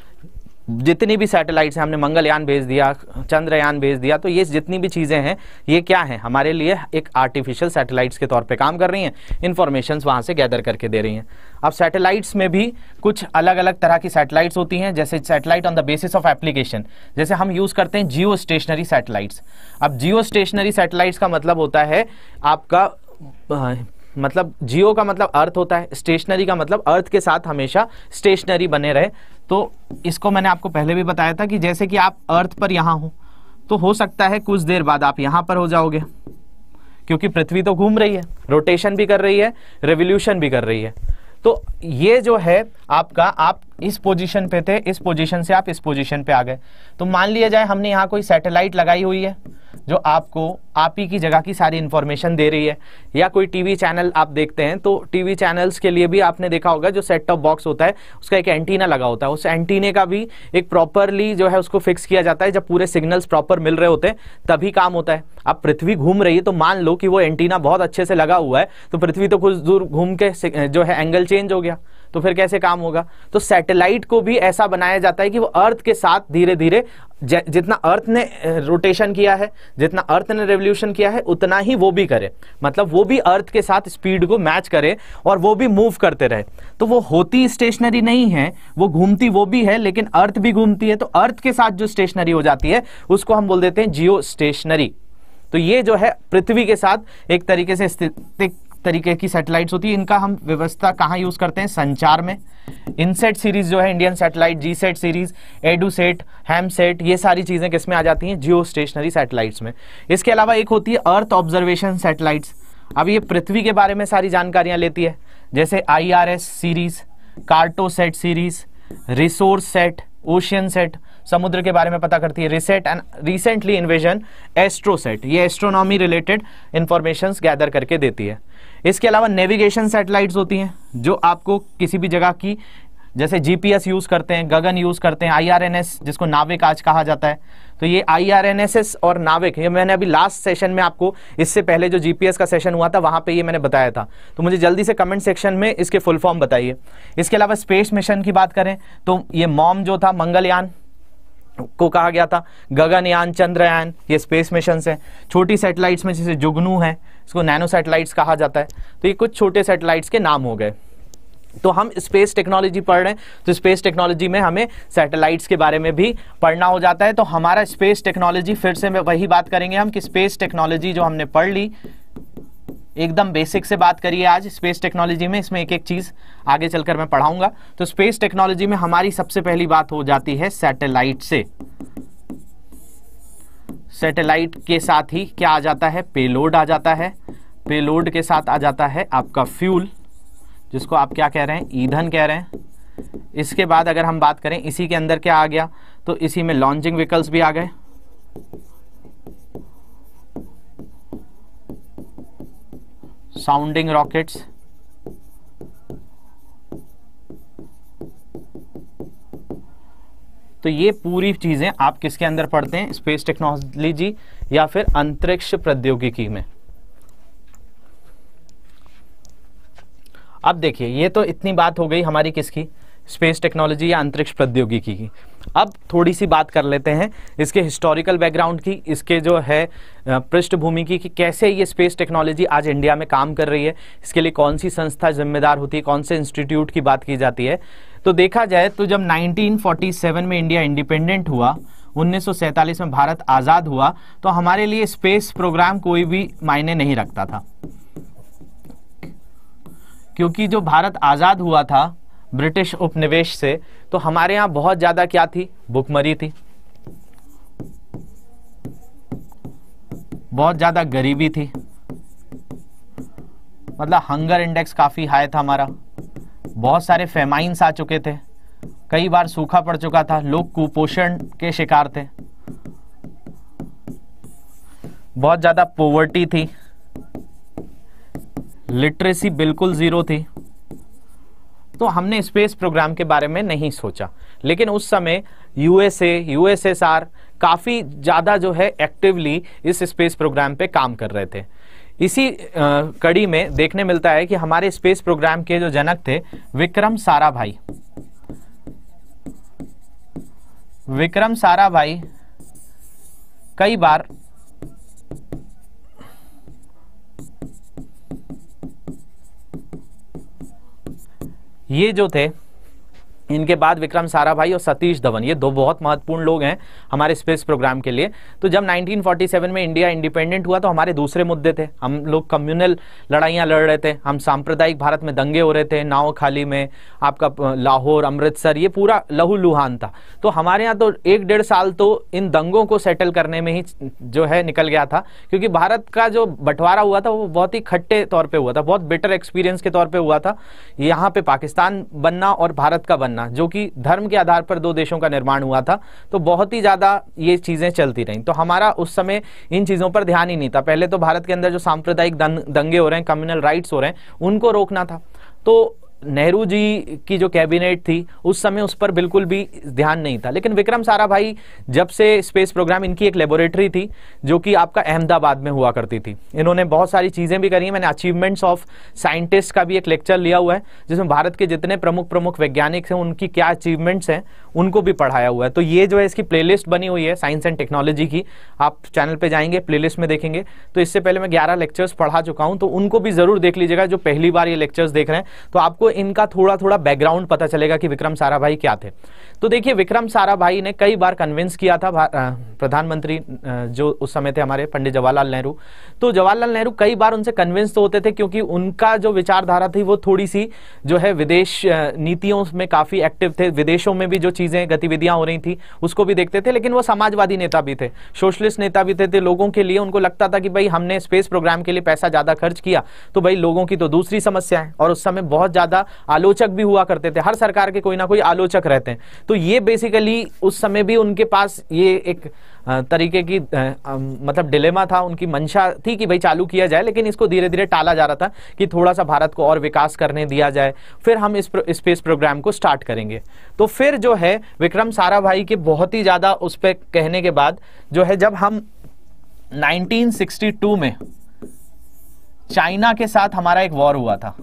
जितनी भी सैटेलाइट्स हैं हमने मंगलयान भेज दिया चंद्रयान भेज दिया तो ये जितनी भी चीज़ें हैं ये क्या हैं हमारे लिए एक आर्टिफिशियल सैटेलाइट्स के तौर पे काम कर रही हैं इन्फॉर्मेशन वहाँ से गैदर करके दे रही हैं अब सैटेलाइट्स में भी कुछ अलग अलग तरह की सैटेलाइट्स होती हैं जैसे satellite on the basis of application जैसे हम यूज़ करते हैं जियो स्टेशनरी सैटेलाइट्स अब जियो स्टेशनरी सैटेलाइट्स का मतलब होता है आपका मतलब जियो का मतलब अर्थ होता है स्टेशनरी का मतलब अर्थ के साथ हमेशा स्टेशनरी बने रहे तो इसको मैंने आपको पहले भी बताया था कि जैसे कि आप अर्थ पर यहाँ हो तो हो सकता है कुछ देर बाद आप यहाँ पर हो जाओगे क्योंकि पृथ्वी तो घूम रही है रोटेशन भी कर रही है रेवोल्यूशन भी कर रही है तो ये जो है आपका आप इस पोजीशन पे थे इस पोजीशन से आप इस पोजीशन पे आ गए तो मान लिया जाए हमने यहाँ कोई सैटेलाइट लगाई हुई है जो आपको आप ही की जगह की सारी इन्फॉर्मेशन दे रही है या कोई टीवी चैनल आप देखते हैं तो टीवी चैनल्स के लिए भी आपने देखा होगा जो सेट टॉप बॉक्स होता है उसका एक एंटीना लगा होता है उस एंटीने का भी एक प्रॉपरली जो है उसको फिक्स किया जाता है जब पूरे सिग्नल्स प्रॉपर मिल रहे होते हैं तभी काम होता है अब पृथ्वी घूम रही है तो मान लो कि वो एंटीना बहुत अच्छे से लगा हुआ है तो पृथ्वी तो कुछ दूर घूम के जो है एंगल चेंज हो गया तो फिर कैसे काम होगा तो सैटेलाइट को भी ऐसा बनाया जाता है कि वो अर्थ के साथ धीरे धीरे जितना अर्थ ने रोटेशन किया है जितना अर्थ ने रेवोल्यूशन किया है उतना ही वो भी करे मतलब वो भी अर्थ के साथ स्पीड को मैच करे और वो भी मूव करते रहे तो वो होती स्टेशनरी नहीं है वो घूमती वो भी है लेकिन अर्थ भी घूमती है तो अर्थ के साथ जो स्टेशनरी हो जाती है उसको हम बोल देते हैं जियो स्टेशनरी तो ये जो है पृथ्वी के साथ एक तरीके से स्थिति तरीके की सैटेलाइट्स होती है इनका हम व्यवस्था कहाँ यूज़ करते हैं संचार में इनसेट सीरीज जो है Indian satellite GSAT series EDUSAT HAMSAT ये सारी चीज़ें किस में आ जाती हैं जियो स्टेशनरी सैटेलाइट्स में इसके अलावा एक होती है अर्थ ऑब्जर्वेशन सैटेलाइट्स अब ये पृथ्वी के बारे में सारी जानकारियाँ लेती है जैसे I series Cartosat series Resourcesat Oceansat समुद्र के बारे में पता करती है RISAT and recently invasion Astrosat ये एस्ट्रोनॉमी रिलेटेड इंफॉर्मेशन गैदर करके देती है इसके अलावा नेविगेशन सेटेलाइट होती हैं जो आपको किसी भी जगह की जैसे जीपीएस यूज़ करते हैं गगन यूज़ करते हैं आईआरएनएस जिसको नाविक आज कहा जाता है तो ये आईआरएनएसएस और नाविक ये मैंने अभी लास्ट सेशन में आपको इससे पहले जो जीपीएस का सेशन हुआ था वहां पे ये मैंने बताया था तो मुझे जल्दी से कमेंट सेक्शन में इसके फुल फॉर्म बताइए इसके अलावा स्पेस मिशन की बात करें तो ये मॉम जो था मंगलयान को कहा गया था गगनयान चंद्रयान ये स्पेस मिशन है छोटी सेटेलाइट्स में जैसे जुगनू है इसको नैनो सैटेलाइट्स कहा जाता है तो ये कुछ छोटे सैटेलाइट्स के नाम हो गए तो हम स्पेस टेक्नोलॉजी पढ़ रहे हैं तो स्पेस टेक्नोलॉजी में हमें सैटेलाइट्स के बारे में भी पढ़ना हो जाता है तो हमारा स्पेस टेक्नोलॉजी फिर से वही बात करेंगे हम कि स्पेस टेक्नोलॉजी जो हमने पढ़ ली एकदम बेसिक से बात करिए आज स्पेस टेक्नोलॉजी में इसमें एक एक चीज़ आगे चलकर मैं पढ़ाऊंगा तो स्पेस टेक्नोलॉजी में हमारी सबसे पहली बात हो जाती है सैटेलाइट से सैटेलाइट के साथ ही क्या आ जाता है पेलोड आ जाता है पेलोड के साथ आ जाता है आपका फ्यूल जिसको आप क्या कह रहे हैं ईंधन कह रहे हैं इसके बाद अगर हम बात करें इसी के अंदर क्या आ गया तो इसी में लॉन्चिंग व्हीकल्स भी आ गए साउंडिंग रॉकेट्स तो ये पूरी चीज़ें आप किसके अंदर पढ़ते हैं स्पेस टेक्नोलॉजी या फिर अंतरिक्ष प्रौद्योगिकी में अब देखिए ये तो इतनी बात हो गई हमारी किसकी स्पेस टेक्नोलॉजी या अंतरिक्ष प्रौद्योगिकी की अब थोड़ी सी बात कर लेते हैं इसके हिस्टोरिकल बैकग्राउंड की इसके जो है पृष्ठभूमि की कि कैसे ये स्पेस टेक्नोलॉजी आज इंडिया में काम कर रही है इसके लिए कौन सी संस्था जिम्मेदार होती है कौन से इंस्टीट्यूट की बात की जाती है तो देखा जाए तो जब 1947 में इंडिया इंडिपेंडेंट हुआ 1947 में भारत आज़ाद हुआ तो हमारे लिए स्पेस प्रोग्राम कोई भी मायने नहीं रखता था क्योंकि जो भारत आज़ाद हुआ था ब्रिटिश उपनिवेश से तो हमारे यहां बहुत ज़्यादा क्या थी भुखमरी थी बहुत ज़्यादा गरीबी थी मतलब हंगर इंडेक्स काफ़ी हाई था हमारा बहुत सारे फेमाइंस आ चुके थे कई बार सूखा पड़ चुका था लोग कुपोषण के शिकार थे बहुत ज़्यादा पोवर्टी थी लिटरेसी बिल्कुल ज़ीरो थी तो हमने स्पेस प्रोग्राम के बारे में नहीं सोचा लेकिन उस समय यूएसए यूएसएसआर काफ़ी ज़्यादा जो है एक्टिवली इस स्पेस प्रोग्राम पे काम कर रहे थे इसी कड़ी में देखने मिलता है कि हमारे स्पेस प्रोग्राम के जो जनक थे विक्रम सारा भाई विक्रम सारा भाई कई बार ये जो थे इनके बाद विक्रम साराभाई और सतीश धवन ये दो बहुत महत्वपूर्ण लोग हैं हमारे स्पेस प्रोग्राम के लिए तो जब 1947 में इंडिया इंडिपेंडेंट हुआ तो हमारे दूसरे मुद्दे थे हम लोग कम्युनल लड़ाइयाँ लड़ रहे थे हम सांप्रदायिक भारत में दंगे हो रहे थे नाव खाली में आपका लाहौर अमृतसर ये पूरा लहू लुहान था तो हमारे यहाँ तो एक डेढ़ साल तो इन दंगों को सेटल करने में ही जो है निकल गया था क्योंकि भारत का जो बंटवारा हुआ था वो बहुत ही खट्टे तौर पर हुआ था बहुत बेटर एक्सपीरियंस के तौर पर हुआ था यहाँ पर पाकिस्तान बनना और भारत का बनना देना जो कि धर्म के आधार पर दो देशों का निर्माण हुआ था तो बहुत ही ज़्यादा ये चीज़ें चलती रहीं तो हमारा उस समय इन चीज़ों पर ध्यान ही नहीं था पहले तो भारत के अंदर जो सांप्रदायिक दंगे हो रहे हैं कम्युनल राइट्स हो रहे हैं उनको रोकना था तो नेहरू जी की जो कैबिनेट थी उस समय उस पर बिल्कुल भी ध्यान नहीं था लेकिन विक्रम साराभाई जब से स्पेस प्रोग्राम इनकी एक लेबोरेटरी थी जो कि आपका अहमदाबाद में हुआ करती थी इन्होंने बहुत सारी चीज़ें भी करी हैं मैंने अचीवमेंट्स ऑफ साइंटिस्ट का भी एक लेक्चर लिया हुआ है जिसमें भारत के जितने प्रमुख प्रमुख वैज्ञानिक हैं उनकी क्या अचीवमेंट्स हैं उनको भी पढ़ाया हुआ है तो ये जो है इसकी प्ले बनी हुई है साइंस एंड टेक्नोलॉजी की आप चैनल पर जाएंगे प्ले में देखेंगे तो इससे पहले मैं ग्यारह लेक्चर्स पढ़ा चुका हूँ तो उनको भी ज़रूर देख लीजिएगा जो पहली बार ये लेक्चर्स देख रहे हैं तो आपको इनका थोड़ा थोड़ा बैकग्राउंड पता चलेगा कि विक्रम साराभाई क्या थे तो देखिए विक्रम साराभाई ने कई बार कन्विंस किया था प्रधानमंत्री जो उस समय थे हमारे पंडित जवाहरलाल नेहरू तो जवाहरलाल नेहरू कई बार उनसे कन्विंस तो होते थे क्योंकि उनका जो विचारधारा थी वो थोड़ी सी जो है विदेश नीतियों में काफ़ी एक्टिव थे विदेशों में भी जो चीज़ें गतिविधियां हो रही थी उसको भी देखते थे लेकिन वो समाजवादी नेता भी थे सोशलिस्ट नेता भी थे, थे लोगों के लिए उनको लगता था कि भाई हमने स्पेस प्रोग्राम के लिए पैसा ज़्यादा खर्च किया तो भाई लोगों की तो दूसरी समस्या है और उस समय बहुत ज़्यादा आलोचक भी हुआ करते थे हर सरकार के कोई ना कोई आलोचक रहते हैं तो ये बेसिकली उस समय भी उनके पास ये एक तरीके की मतलब डिलेमा था उनकी मंशा थी कि भाई चालू किया जाए लेकिन इसको धीरे धीरे टाला जा रहा था कि थोड़ा सा भारत को और विकास करने दिया जाए फिर हम इस स्पेस प्रोग्राम को स्टार्ट करेंगे तो फिर जो है विक्रम साराभाई के बहुत ही ज़्यादा उस पर कहने के बाद जो है जब हम नाइनटीन में चाइना के साथ हमारा एक वॉर हुआ था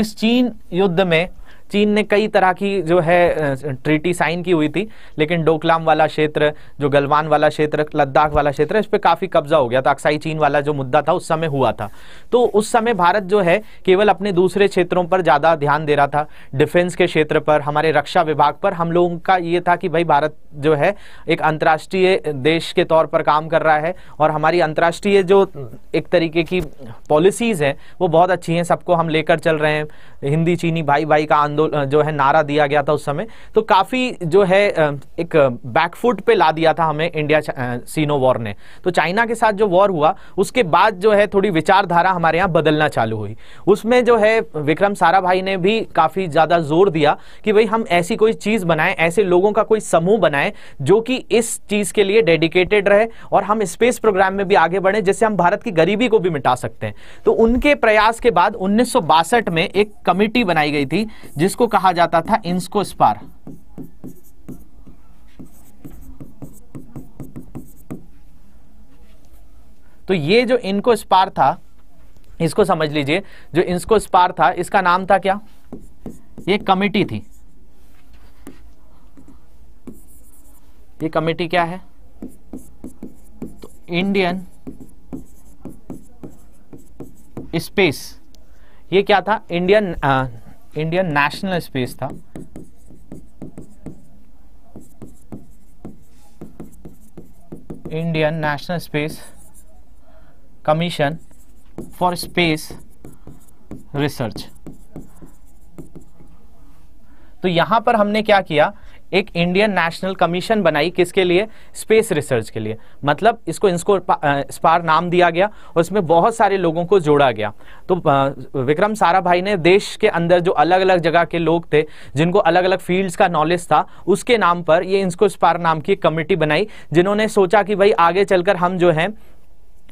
इस चीन युद्ध में चीन ने कई तरह की जो है ट्रीटी साइन की हुई थी लेकिन डोकलाम वाला क्षेत्र जो गलवान वाला क्षेत्र लद्दाख वाला क्षेत्र इस पर काफ़ी कब्जा हो गया था अक्साई चीन वाला जो मुद्दा था उस समय हुआ था तो उस समय भारत जो है केवल अपने दूसरे क्षेत्रों पर ज़्यादा ध्यान दे रहा था डिफेंस के क्षेत्र पर हमारे रक्षा विभाग पर हम लोगों का ये था कि भाई भारत जो है एक अंतर्राष्ट्रीय देश के तौर पर काम कर रहा है और हमारी अंतर्राष्ट्रीय जो एक तरीके की पॉलिसीज़ हैं वो बहुत अच्छी हैं सबको हम लेकर चल रहे हैं हिंदी चीनी भाई भाई का आंदोलन आंदोलन जो है नारा दिया गया था उस समय तो काफ़ी जो है एक बैकफुट पे ला दिया था हमें इंडिया सीनो वॉर ने तो चाइना के साथ जो वॉर हुआ उसके बाद जो है थोड़ी विचारधारा हमारे यहाँ बदलना चालू हुई उसमें जो है विक्रम सारा ने भी काफ़ी ज़्यादा जोर दिया कि भाई हम ऐसी कोई चीज़ बनाए ऐसे लोगों का कोई समूह बनाए जो कि इस चीज़ के लिए डेडिकेटेड रहे और हम स्पेस प्रोग्राम में भी आगे बढ़े जिससे हम भारत की गरीबी को भी मिटा सकते हैं तो उनके प्रयास के बाद उन्नीस में एक कमिटी बनाई गई थी जिस जिसको कहा जाता था इंस्को स्पार तो ये जो इनको स्पार था इसको समझ लीजिए जो इंस्को स्पार था इसका नाम था क्या ये कमेटी थी ये कमेटी क्या है तो इंडियन स्पेस ये क्या था इंडियन इंडियन नेशनल स्पेस था Indian national space commission for space research तो यहां पर हमने क्या किया एक इंडियन नेशनल कमीशन बनाई किसके लिए स्पेस रिसर्च के लिए मतलब इसको इसको स्पार नाम दिया गया और इसमें बहुत सारे लोगों को जोड़ा गया तो विक्रम साराभाई ने देश के अंदर जो अलग अलग जगह के लोग थे जिनको अलग अलग फील्ड्स का नॉलेज था उसके नाम पर ये इसको स्पार नाम की कमेटी बनाई जिन्होंने सोचा कि भाई आगे चलकर हम जो हैं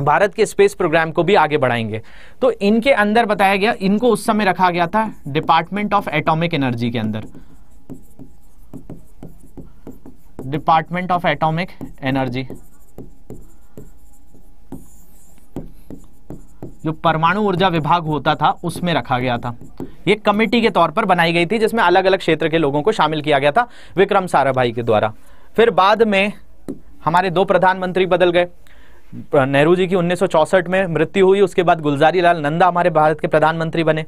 भारत के स्पेस प्रोग्राम को भी आगे बढ़ाएंगे तो इनके अंदर बताया गया इनको उस समय रखा गया था डिपार्टमेंट ऑफ एटॉमिक एनर्जी के अंदर डिपार्टमेंट ऑफ एटॉमिक एनर्जी जो परमाणु ऊर्जा विभाग होता था उसमें रखा गया था ये कमेटी के तौर पर बनाई गई थी जिसमें अलग अलग क्षेत्र के लोगों को शामिल किया गया था विक्रम साराभाई के द्वारा फिर बाद में हमारे दो प्रधानमंत्री बदल गए नेहरू जी की 1964 में मृत्यु हुई उसके बाद गुलजारी लाल नंदा हमारे भारत के प्रधानमंत्री बने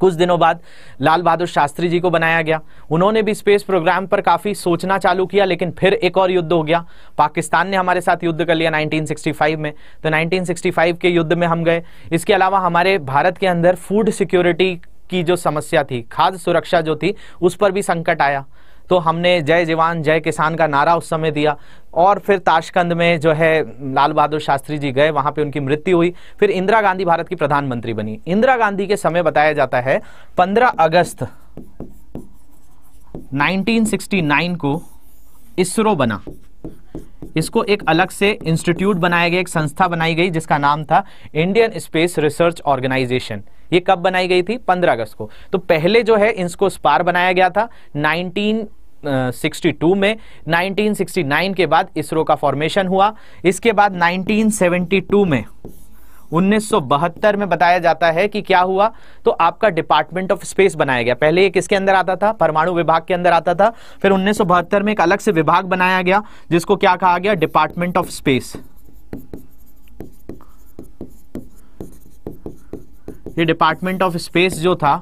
कुछ दिनों बाद लाल बहादुर शास्त्री जी को बनाया गया उन्होंने भी स्पेस प्रोग्राम पर काफ़ी सोचना चालू किया लेकिन फिर एक और युद्ध हो गया पाकिस्तान ने हमारे साथ युद्ध कर लिया 1965 में तो 1965 के युद्ध में हम गए इसके अलावा हमारे भारत के अंदर फूड सिक्योरिटी की जो समस्या थी खाद्य सुरक्षा जो थी उस पर भी संकट आया तो हमने जय जवान जय किसान का नारा उस समय दिया और फिर ताशकंद में जो है लाल बहादुर शास्त्री जी गए वहां पे उनकी मृत्यु हुई फिर इंदिरा गांधी भारत की प्रधानमंत्री बनी इंदिरा गांधी के समय बताया जाता है 15 अगस्त 1969 को इसरो बना इसको एक अलग से इंस्टीट्यूट बनाया गया एक संस्था बनाई गई जिसका नाम था इंडियन स्पेस रिसर्च ऑर्गेनाइजेशन ये कब बनाई गई थी 15 अगस्त को तो पहले जो है इसको स्पार बनाया गया था 19 1962 में 1969 के बाद इसरो का फॉर्मेशन हुआ इसके बाद 1972 में 1972 में बताया जाता है कि क्या हुआ तो आपका डिपार्टमेंट ऑफ स्पेस बनाया गया पहले ये किसके अंदर आता था परमाणु विभाग के अंदर आता था फिर 1972 में एक अलग से विभाग बनाया गया जिसको क्या कहा गया डिपार्टमेंट ऑफ स्पेस ये डिपार्टमेंट ऑफ स्पेस जो था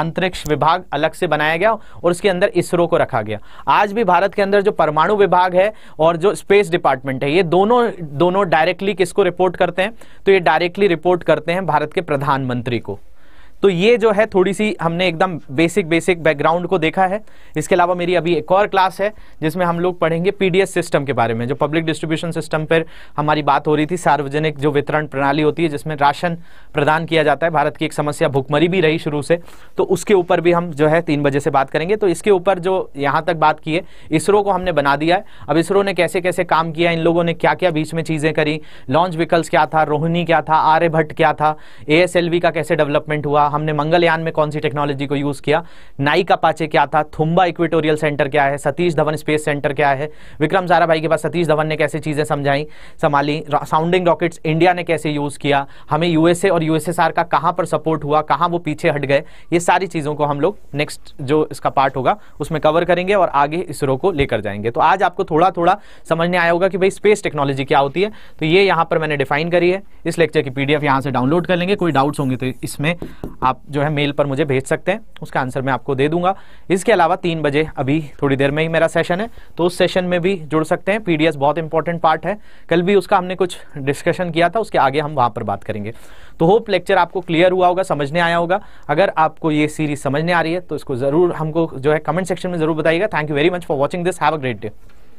अंतरिक्ष विभाग अलग से बनाया गया और उसके अंदर इसरो को रखा गया आज भी भारत के अंदर जो परमाणु विभाग है और जो स्पेस डिपार्टमेंट है ये दोनों दोनों डायरेक्टली किसको रिपोर्ट करते हैं तो ये डायरेक्टली रिपोर्ट करते हैं भारत के प्रधानमंत्री को तो ये जो है थोड़ी सी हमने एकदम बेसिक बेसिक बैकग्राउंड को देखा है इसके अलावा मेरी अभी एक और क्लास है जिसमें हम लोग पढ़ेंगे पीडीएस सिस्टम के बारे में जो पब्लिक डिस्ट्रीब्यूशन सिस्टम पर हमारी बात हो रही थी सार्वजनिक जो वितरण प्रणाली होती है जिसमें राशन प्रदान किया जाता है भारत की एक समस्या भुखमरी भी रही शुरू से तो उसके ऊपर भी हम जो है तीन बजे से बात करेंगे तो इसके ऊपर जो यहाँ तक बात की है इसरो को हमने बना दिया है अब इसरो ने कैसे कैसे काम किया इन लोगों ने क्या क्या बीच में चीज़ें करी लॉन्च व्हीकल्स क्या था रोहिणी क्या था आर्यभट्ट क्या था ए का कैसे डेवलपमेंट हुआ हमने मंगलयान में कौन सी टेक्नोलॉजी को यूज किया नाई का पाचे क्या था थुम्बा इक्वेटोरियल सेंटर क्या है सतीश धवन स्पेस सेंटर क्या है विक्रम सारा भाई के पास सतीश धवन ने कैसे चीजें समझाई संभाली साउंडिंग रॉकेट्स इंडिया ने कैसे यूज किया हमें यूएसए और यूएसएसआर का कहां पर सपोर्ट हुआ कहां वो पीछे हट गए ये सारी चीजों को हम लोग नेक्स्ट जो इसका पार्ट होगा उसमें कवर करेंगे और आगे इसरो को लेकर जाएंगे तो आज आपको थोड़ा थोड़ा समझने आया होगा कि भाई स्पेस टेक्नोलॉजी क्या होती है तो ये यहां पर मैंने डिफाइन करी है इस लेक्चर की पीडीएफ यहां से डाउनलोड कर लेंगे कोई डाउट्स होंगे तो इसमें आप जो है मेल पर मुझे भेज सकते हैं उसका आंसर मैं आपको दे दूंगा इसके अलावा तीन बजे अभी थोड़ी देर में ही मेरा सेशन है तो उस सेशन में भी जुड़ सकते हैं पीडीएस बहुत इंपॉर्टेंट पार्ट है कल भी उसका हमने कुछ डिस्कशन किया था उसके आगे हम वहाँ पर बात करेंगे तो होप लेक्चर आपको क्लियर हुआ होगा समझने आया होगा अगर आपको ये सीरीज समझने आ रही है तो इसको ज़रूर हमको जो है कमेंट सेक्शन में ज़रूर बताइएगा thank you very much for watching this have a great day